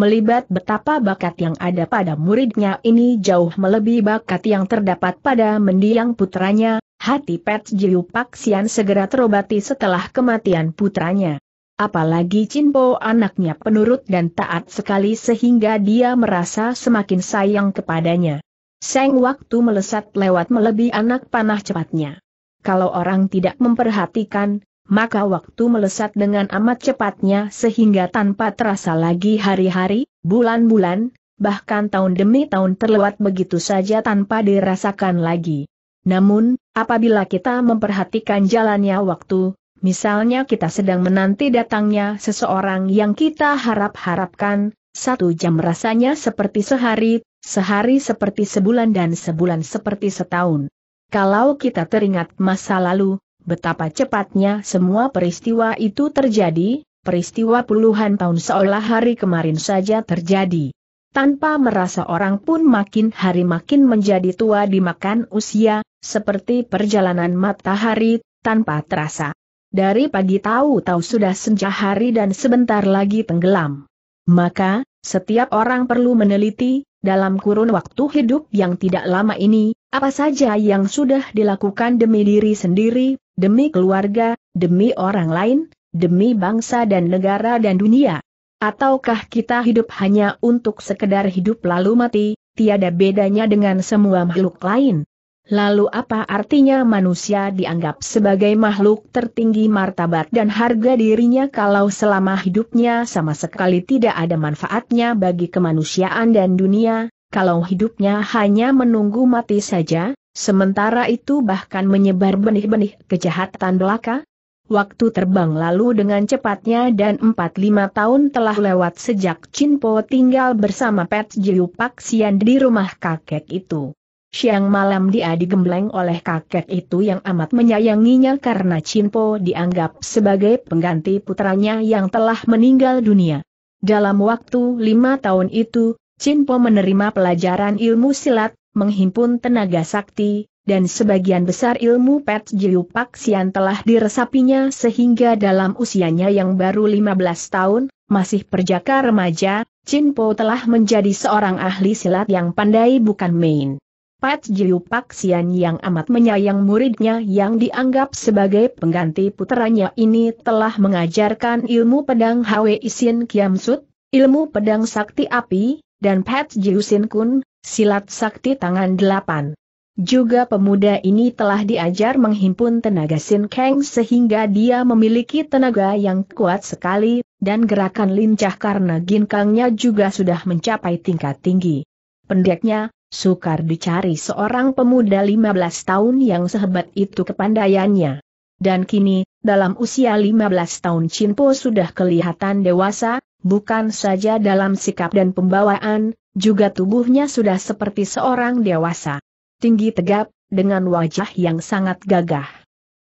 Melibat betapa bakat yang ada pada muridnya ini jauh melebihi bakat yang terdapat pada mendiang putranya, hati Pet Jiu Paksian segera terobati setelah kematian putranya. Apalagi Cinpo anaknya penurut dan taat sekali sehingga dia merasa semakin sayang kepadanya. Seng waktu melesat lewat melebihi anak panah cepatnya. Kalau orang tidak memperhatikan, maka waktu melesat dengan amat cepatnya sehingga tanpa terasa lagi hari-hari, bulan-bulan, bahkan tahun demi tahun terlewat begitu saja tanpa dirasakan lagi. Namun, apabila kita memperhatikan jalannya waktu, Misalnya kita sedang menanti datangnya seseorang yang kita harap-harapkan, satu jam rasanya seperti sehari, sehari seperti sebulan dan sebulan seperti setahun. Kalau kita teringat masa lalu, betapa cepatnya semua peristiwa itu terjadi, peristiwa puluhan tahun seolah hari kemarin saja terjadi. Tanpa merasa orang pun makin hari makin menjadi tua dimakan usia, seperti perjalanan matahari, tanpa terasa. Dari pagi tahu-tahu sudah senja hari dan sebentar lagi tenggelam. Maka, setiap orang perlu meneliti, dalam kurun waktu hidup yang tidak lama ini, apa saja yang sudah dilakukan demi diri sendiri, demi keluarga, demi orang lain, demi bangsa dan negara dan dunia. Ataukah kita hidup hanya untuk sekedar hidup lalu mati, tiada bedanya dengan semua makhluk lain, Lalu apa artinya manusia dianggap sebagai makhluk tertinggi martabat dan harga dirinya kalau selama hidupnya sama sekali tidak ada manfaatnya bagi kemanusiaan dan dunia, kalau hidupnya hanya menunggu mati saja, sementara itu bahkan menyebar benih-benih kejahatan belaka? Waktu terbang lalu dengan cepatnya dan 4-5 tahun telah lewat sejak Chinpo tinggal bersama Pet Jiu Pak Sian di rumah kakek itu. Siang malam dia digembleng oleh kakek itu yang amat menyayanginya karena Cinpo dianggap sebagai pengganti putranya yang telah meninggal dunia. Dalam waktu lima tahun itu, Cinpo menerima pelajaran ilmu silat, menghimpun tenaga sakti, dan sebagian besar ilmu Pet Jiu Sian telah diresapinya sehingga dalam usianya yang baru 15 tahun, masih perjaka remaja, Cinpo telah menjadi seorang ahli silat yang pandai bukan main. Pat Jiu Paksian yang amat menyayang muridnya yang dianggap sebagai pengganti putranya ini telah mengajarkan ilmu pedang Hwe Isin Kiam Sut, ilmu pedang sakti api, dan Pat Jiu Sin Kun, silat sakti tangan delapan. Juga pemuda ini telah diajar menghimpun tenaga Sin Kang sehingga dia memiliki tenaga yang kuat sekali, dan gerakan lincah karena ginkangnya juga sudah mencapai tingkat tinggi. Pendeknya, Sukar dicari seorang pemuda 15 tahun yang sehebat itu kepandaiannya. Dan kini, dalam usia 15 tahun Cinpo sudah kelihatan dewasa, bukan saja dalam sikap dan pembawaan, juga tubuhnya sudah seperti seorang dewasa. Tinggi tegap, dengan wajah yang sangat gagah.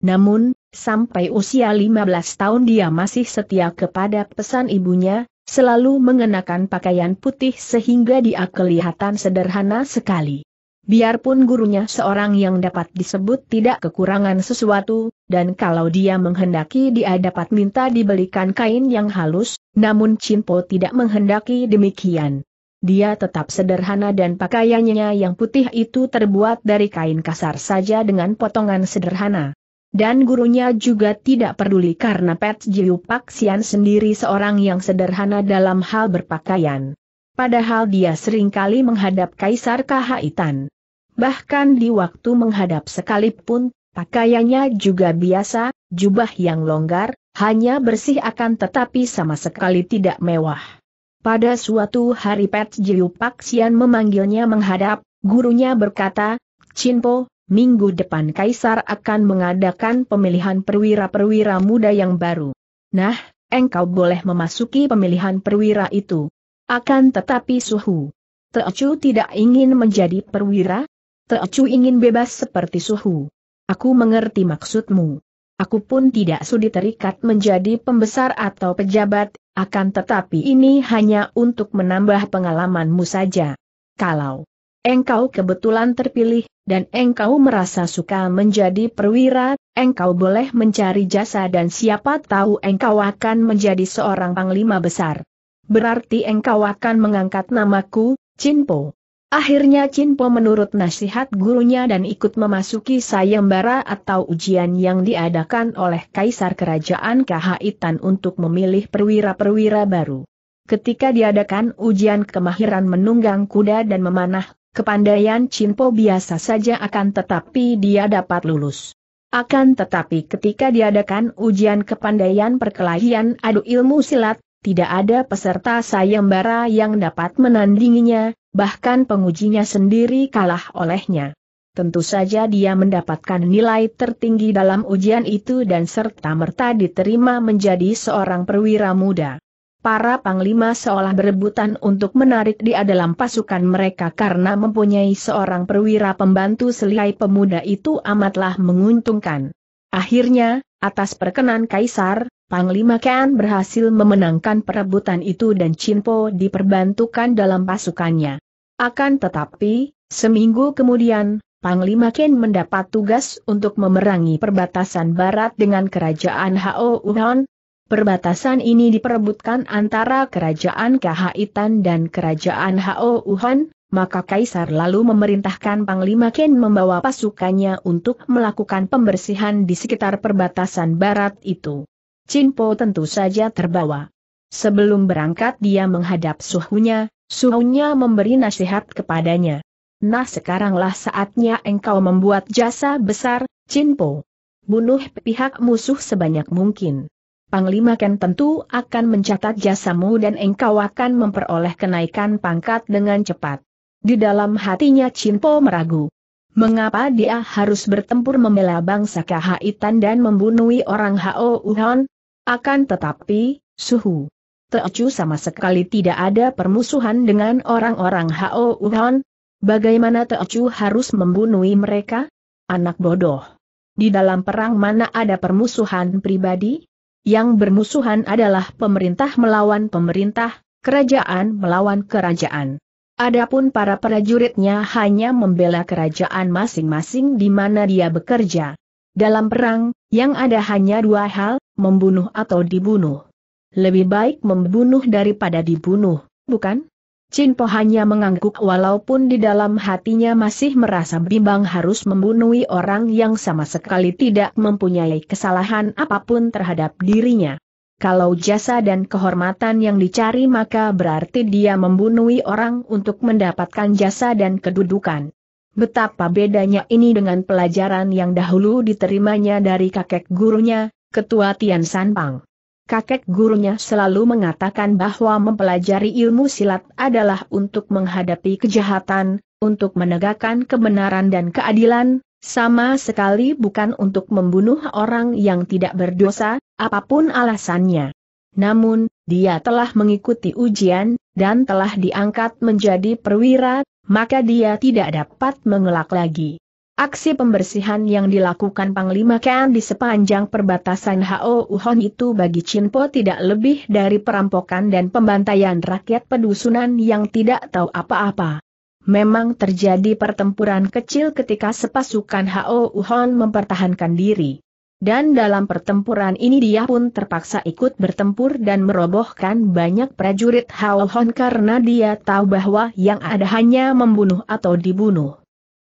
Namun, sampai usia 15 tahun dia masih setia kepada pesan ibunya, selalu mengenakan pakaian putih sehingga dia kelihatan sederhana sekali. Biarpun gurunya seorang yang dapat disebut tidak kekurangan sesuatu, dan kalau dia menghendaki dia dapat minta dibelikan kain yang halus, namun Chinpo tidak menghendaki demikian. Dia tetap sederhana dan pakaiannya yang putih itu terbuat dari kain kasar saja dengan potongan sederhana. Dan gurunya juga tidak peduli karena Pet Jiu Paksian sendiri seorang yang sederhana dalam hal berpakaian. Padahal dia seringkali menghadap Kaisar Kahaitan. Bahkan di waktu menghadap sekalipun, pakaiannya juga biasa, jubah yang longgar, hanya bersih akan tetapi sama sekali tidak mewah. Pada suatu hari Pet Jiu Paksian memanggilnya menghadap, gurunya berkata, Cinpo, minggu depan Kaisar akan mengadakan pemilihan perwira-perwira muda yang baru. Nah, engkau boleh memasuki pemilihan perwira itu. Akan tetapi Suhu. Teocu tidak ingin menjadi perwira? Teocu ingin bebas seperti Suhu. Aku mengerti maksudmu. Aku pun tidak sudi terikat menjadi pembesar atau pejabat, akan tetapi ini hanya untuk menambah pengalamanmu saja. Kalau engkau kebetulan terpilih, dan engkau merasa suka menjadi perwira, engkau boleh mencari jasa dan siapa tahu engkau akan menjadi seorang panglima besar. Berarti engkau akan mengangkat namaku, Cinpo. Akhirnya Cinpo menurut nasihat gurunya dan ikut memasuki sayembara atau ujian yang diadakan oleh Kaisar Kerajaan Kahaitan untuk memilih perwira-perwira baru. Ketika diadakan ujian kemahiran menunggang kuda dan memanah Kepandaian Cinpo biasa saja akan tetapi dia dapat lulus. Akan tetapi ketika diadakan ujian kepandaian perkelahian adu ilmu silat, tidak ada peserta sayembara yang dapat menandinginya, bahkan pengujinya sendiri kalah olehnya. Tentu saja dia mendapatkan nilai tertinggi dalam ujian itu dan serta-merta diterima menjadi seorang perwira muda para panglima seolah berebutan untuk menarik dia dalam pasukan mereka karena mempunyai seorang perwira pembantu selai pemuda itu amatlah menguntungkan. Akhirnya, atas perkenan Kaisar, Panglima Kan berhasil memenangkan perebutan itu dan Chinpo diperbantukan dalam pasukannya. Akan tetapi, seminggu kemudian, Panglima Ken mendapat tugas untuk memerangi perbatasan barat dengan kerajaan Hao Uhon, Perbatasan ini diperebutkan antara kerajaan Kahaitan dan kerajaan Hao Wuhan, maka Kaisar lalu memerintahkan Panglima Ken membawa pasukannya untuk melakukan pembersihan di sekitar perbatasan barat itu. Cinpo tentu saja terbawa. Sebelum berangkat dia menghadap suhunya, suhunya memberi nasihat kepadanya. Nah sekaranglah saatnya engkau membuat jasa besar, Cinpo. Bunuh pihak musuh sebanyak mungkin. Panglima Ken tentu akan mencatat jasamu dan engkau akan memperoleh kenaikan pangkat dengan cepat. Di dalam hatinya Cinpo meragu. Mengapa dia harus bertempur membela bangsa Kahaitan dan membunuh orang Hao Uhon? Akan tetapi, Suhu. Teocu sama sekali tidak ada permusuhan dengan orang-orang Hao Uhon. Bagaimana Teocu harus membunuh mereka? Anak bodoh. Di dalam perang mana ada permusuhan pribadi? yang bermusuhan adalah pemerintah melawan pemerintah, kerajaan melawan kerajaan. Adapun para prajuritnya hanya membela kerajaan masing-masing di mana dia bekerja. Dalam perang, yang ada hanya dua hal, membunuh atau dibunuh. Lebih baik membunuh daripada dibunuh, bukan? Chin Po hanya mengangguk walaupun di dalam hatinya masih merasa bimbang harus membunuh orang yang sama sekali tidak mempunyai kesalahan apapun terhadap dirinya. Kalau jasa dan kehormatan yang dicari maka berarti dia membunuh orang untuk mendapatkan jasa dan kedudukan. Betapa bedanya ini dengan pelajaran yang dahulu diterimanya dari kakek gurunya, Ketua Tian Sanpang kakek gurunya selalu mengatakan bahwa mempelajari ilmu silat adalah untuk menghadapi kejahatan, untuk menegakkan kebenaran dan keadilan, sama sekali bukan untuk membunuh orang yang tidak berdosa, apapun alasannya. Namun, dia telah mengikuti ujian, dan telah diangkat menjadi perwira, maka dia tidak dapat mengelak lagi. Aksi pembersihan yang dilakukan Panglima Ken di sepanjang perbatasan H.O. Uhon itu bagi Chinpo tidak lebih dari perampokan dan pembantaian rakyat pedusunan yang tidak tahu apa-apa. Memang terjadi pertempuran kecil ketika sepasukan H.O. Uhon mempertahankan diri. Dan dalam pertempuran ini dia pun terpaksa ikut bertempur dan merobohkan banyak prajurit H.O. Uhon karena dia tahu bahwa yang ada hanya membunuh atau dibunuh.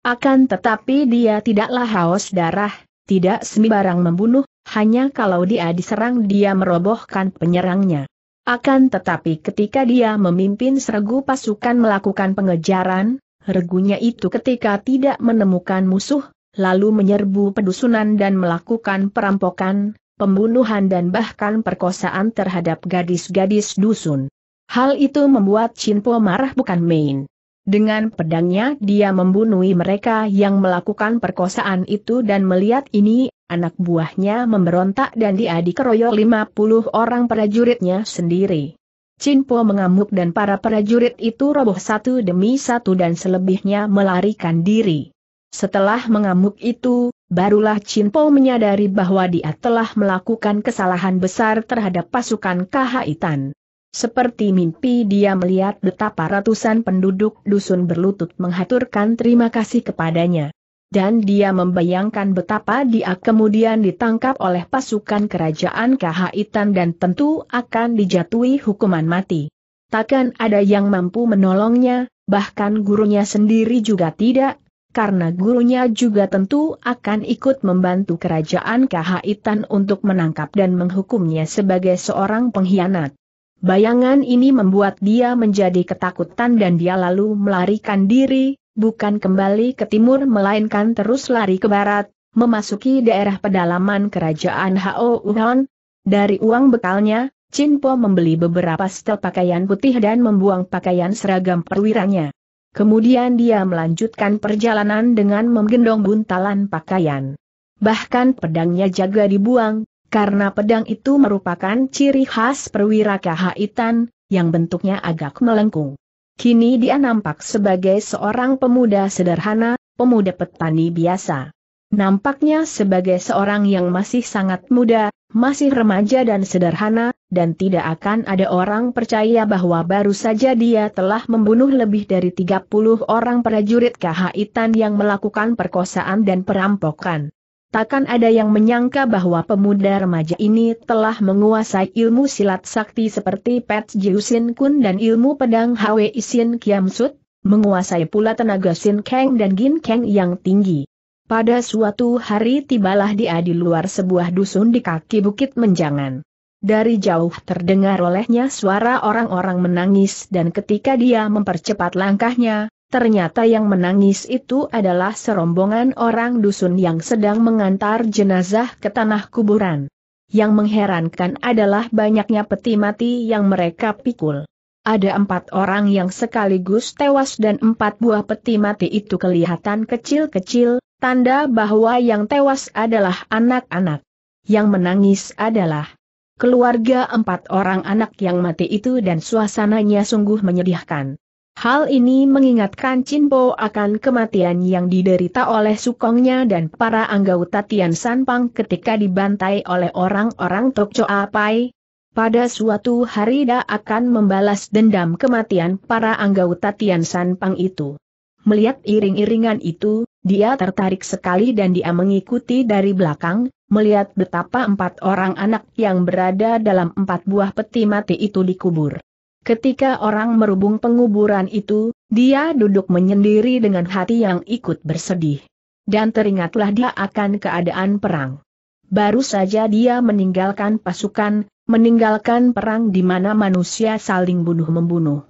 Akan tetapi dia tidaklah haus darah, tidak sembarang membunuh, hanya kalau dia diserang dia merobohkan penyerangnya. Akan tetapi ketika dia memimpin seregu pasukan melakukan pengejaran, regunya itu ketika tidak menemukan musuh, lalu menyerbu pedusunan dan melakukan perampokan, pembunuhan dan bahkan perkosaan terhadap gadis-gadis dusun. Hal itu membuat Chinpo marah bukan main. Dengan pedangnya dia membunuh mereka yang melakukan perkosaan itu dan melihat ini, anak buahnya memberontak dan diadik keroyok 50 orang prajuritnya sendiri. Cinpo mengamuk dan para prajurit itu roboh satu demi satu dan selebihnya melarikan diri. Setelah mengamuk itu, barulah Cinpo menyadari bahwa dia telah melakukan kesalahan besar terhadap pasukan Kahaitan. Seperti mimpi dia melihat betapa ratusan penduduk dusun berlutut menghaturkan terima kasih kepadanya. Dan dia membayangkan betapa dia kemudian ditangkap oleh pasukan kerajaan Kahaitan dan tentu akan dijatuhi hukuman mati. Takkan ada yang mampu menolongnya, bahkan gurunya sendiri juga tidak, karena gurunya juga tentu akan ikut membantu kerajaan Kahaitan untuk menangkap dan menghukumnya sebagai seorang pengkhianat. Bayangan ini membuat dia menjadi ketakutan dan dia lalu melarikan diri, bukan kembali ke timur melainkan terus lari ke barat, memasuki daerah pedalaman kerajaan Hao Uhon. Dari uang bekalnya, Chin Po membeli beberapa setel pakaian putih dan membuang pakaian seragam perwiranya. Kemudian dia melanjutkan perjalanan dengan menggendong buntalan pakaian. Bahkan pedangnya jaga dibuang, karena pedang itu merupakan ciri khas perwira kahaitan, yang bentuknya agak melengkung. Kini dia nampak sebagai seorang pemuda sederhana, pemuda petani biasa. Nampaknya sebagai seorang yang masih sangat muda, masih remaja dan sederhana, dan tidak akan ada orang percaya bahwa baru saja dia telah membunuh lebih dari 30 orang prajurit kahaitan yang melakukan perkosaan dan perampokan takkan ada yang menyangka bahwa pemuda remaja ini telah menguasai ilmu silat sakti seperti Pet Jiu Sin Kun dan ilmu pedang Hwe Sin Kiam Sut, menguasai pula tenaga Sin Kang dan Gin Kang yang tinggi. Pada suatu hari tibalah dia di luar sebuah dusun di kaki bukit menjangan. Dari jauh terdengar olehnya suara orang-orang menangis dan ketika dia mempercepat langkahnya, Ternyata yang menangis itu adalah serombongan orang dusun yang sedang mengantar jenazah ke tanah kuburan. Yang mengherankan adalah banyaknya peti mati yang mereka pikul. Ada empat orang yang sekaligus tewas dan empat buah peti mati itu kelihatan kecil-kecil, tanda bahwa yang tewas adalah anak-anak. Yang menangis adalah keluarga empat orang anak yang mati itu dan suasananya sungguh menyedihkan. Hal ini mengingatkan Po akan kematian yang diderita oleh sukongnya dan para anggota Tian Sanpang ketika dibantai oleh orang-orang Tokcho Apai. Pada suatu hari dia akan membalas dendam kematian para anggota Tian Sanpang itu. Melihat iring-iringan itu, dia tertarik sekali dan dia mengikuti dari belakang, melihat betapa empat orang anak yang berada dalam empat buah peti mati itu dikubur. Ketika orang merubung penguburan itu, dia duduk menyendiri dengan hati yang ikut bersedih. Dan teringatlah dia akan keadaan perang. Baru saja dia meninggalkan pasukan, meninggalkan perang di mana manusia saling bunuh-membunuh.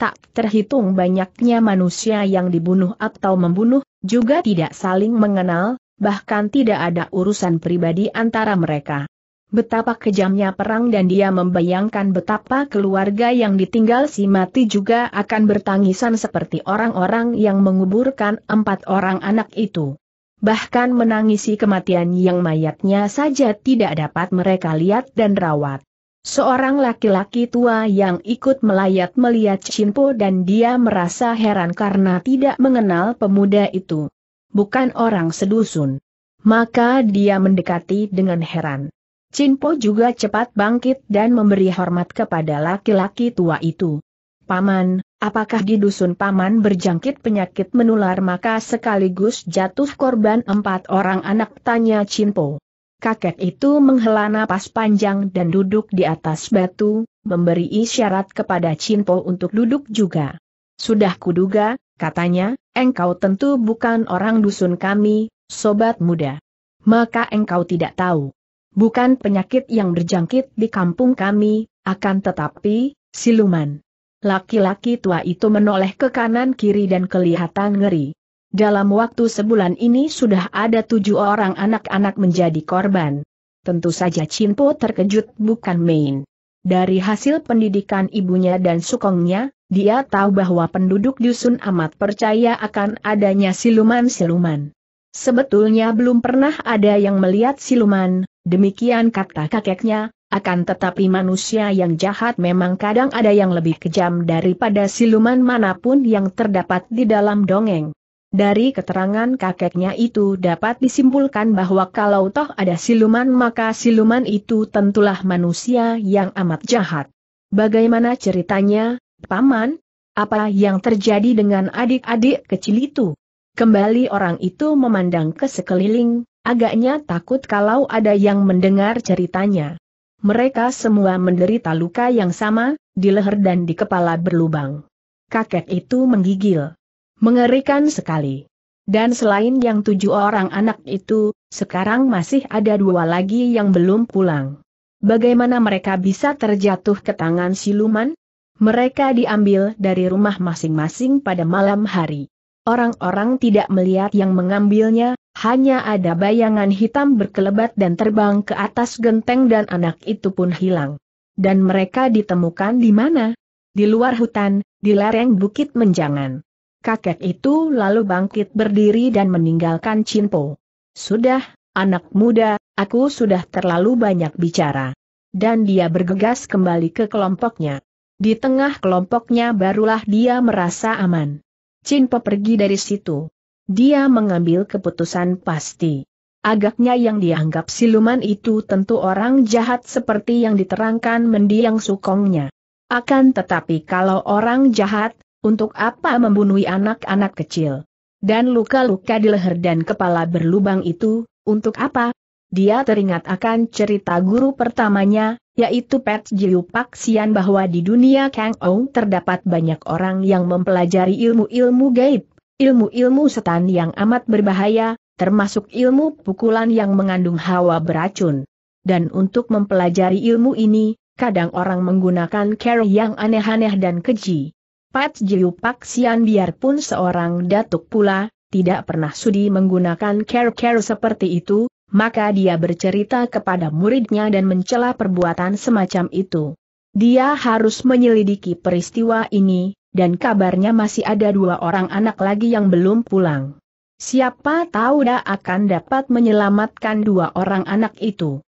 Tak terhitung banyaknya manusia yang dibunuh atau membunuh, juga tidak saling mengenal, bahkan tidak ada urusan pribadi antara mereka. Betapa kejamnya perang dan dia membayangkan betapa keluarga yang ditinggal si mati juga akan bertangisan seperti orang-orang yang menguburkan empat orang anak itu. Bahkan menangisi kematian yang mayatnya saja tidak dapat mereka lihat dan rawat. Seorang laki-laki tua yang ikut melayat melihat Cinpo dan dia merasa heran karena tidak mengenal pemuda itu. Bukan orang sedusun. Maka dia mendekati dengan heran. Cinpo juga cepat bangkit dan memberi hormat kepada laki-laki tua itu. Paman, apakah di dusun Paman berjangkit penyakit menular maka sekaligus jatuh korban empat orang anak tanya Cinpo. Kakek itu menghela napas panjang dan duduk di atas batu, memberi isyarat kepada Cinpo untuk duduk juga. Sudah kuduga, katanya, engkau tentu bukan orang dusun kami, sobat muda. Maka engkau tidak tahu bukan penyakit yang berjangkit di kampung kami, akan tetapi, siluman. Laki-laki tua itu menoleh ke kanan kiri dan kelihatan ngeri. Dalam waktu sebulan ini sudah ada tujuh orang anak-anak menjadi korban. Tentu saja Cinpo terkejut bukan main. Dari hasil pendidikan ibunya dan sukongnya, dia tahu bahwa penduduk dusun amat percaya akan adanya siluman-siluman. Sebetulnya belum pernah ada yang melihat siluman, demikian kata kakeknya, akan tetapi manusia yang jahat memang kadang ada yang lebih kejam daripada siluman manapun yang terdapat di dalam dongeng. Dari keterangan kakeknya itu dapat disimpulkan bahwa kalau toh ada siluman maka siluman itu tentulah manusia yang amat jahat. Bagaimana ceritanya, Paman? Apa yang terjadi dengan adik-adik kecil itu? Kembali orang itu memandang ke sekeliling, agaknya takut kalau ada yang mendengar ceritanya. Mereka semua menderita luka yang sama, di leher dan di kepala berlubang. Kakek itu menggigil. Mengerikan sekali. Dan selain yang tujuh orang anak itu, sekarang masih ada dua lagi yang belum pulang. Bagaimana mereka bisa terjatuh ke tangan siluman? Mereka diambil dari rumah masing-masing pada malam hari. Orang-orang tidak melihat yang mengambilnya, hanya ada bayangan hitam berkelebat dan terbang ke atas genteng dan anak itu pun hilang. Dan mereka ditemukan di mana? Di luar hutan, di lereng bukit menjangan. Kakek itu lalu bangkit berdiri dan meninggalkan Cinpo. Sudah, anak muda, aku sudah terlalu banyak bicara. Dan dia bergegas kembali ke kelompoknya. Di tengah kelompoknya barulah dia merasa aman. Cinpo pergi dari situ. Dia mengambil keputusan pasti. Agaknya yang dianggap siluman itu tentu orang jahat seperti yang diterangkan mendiang sukongnya. Akan tetapi kalau orang jahat, untuk apa membunuh anak-anak kecil? Dan luka-luka di leher dan kepala berlubang itu, untuk apa? Dia teringat akan cerita guru pertamanya, yaitu Pet Jiu Sian bahwa di dunia Kang Ong terdapat banyak orang yang mempelajari ilmu-ilmu gaib, ilmu-ilmu setan yang amat berbahaya, termasuk ilmu pukulan yang mengandung hawa beracun. Dan untuk mempelajari ilmu ini, kadang orang menggunakan cara yang aneh-aneh dan keji. Pat Jiu Sian biarpun seorang datuk pula, tidak pernah sudi menggunakan care-care seperti itu, maka dia bercerita kepada muridnya dan mencela perbuatan semacam itu. Dia harus menyelidiki peristiwa ini, dan kabarnya masih ada dua orang anak lagi yang belum pulang. Siapa tahu dia akan dapat menyelamatkan dua orang anak itu.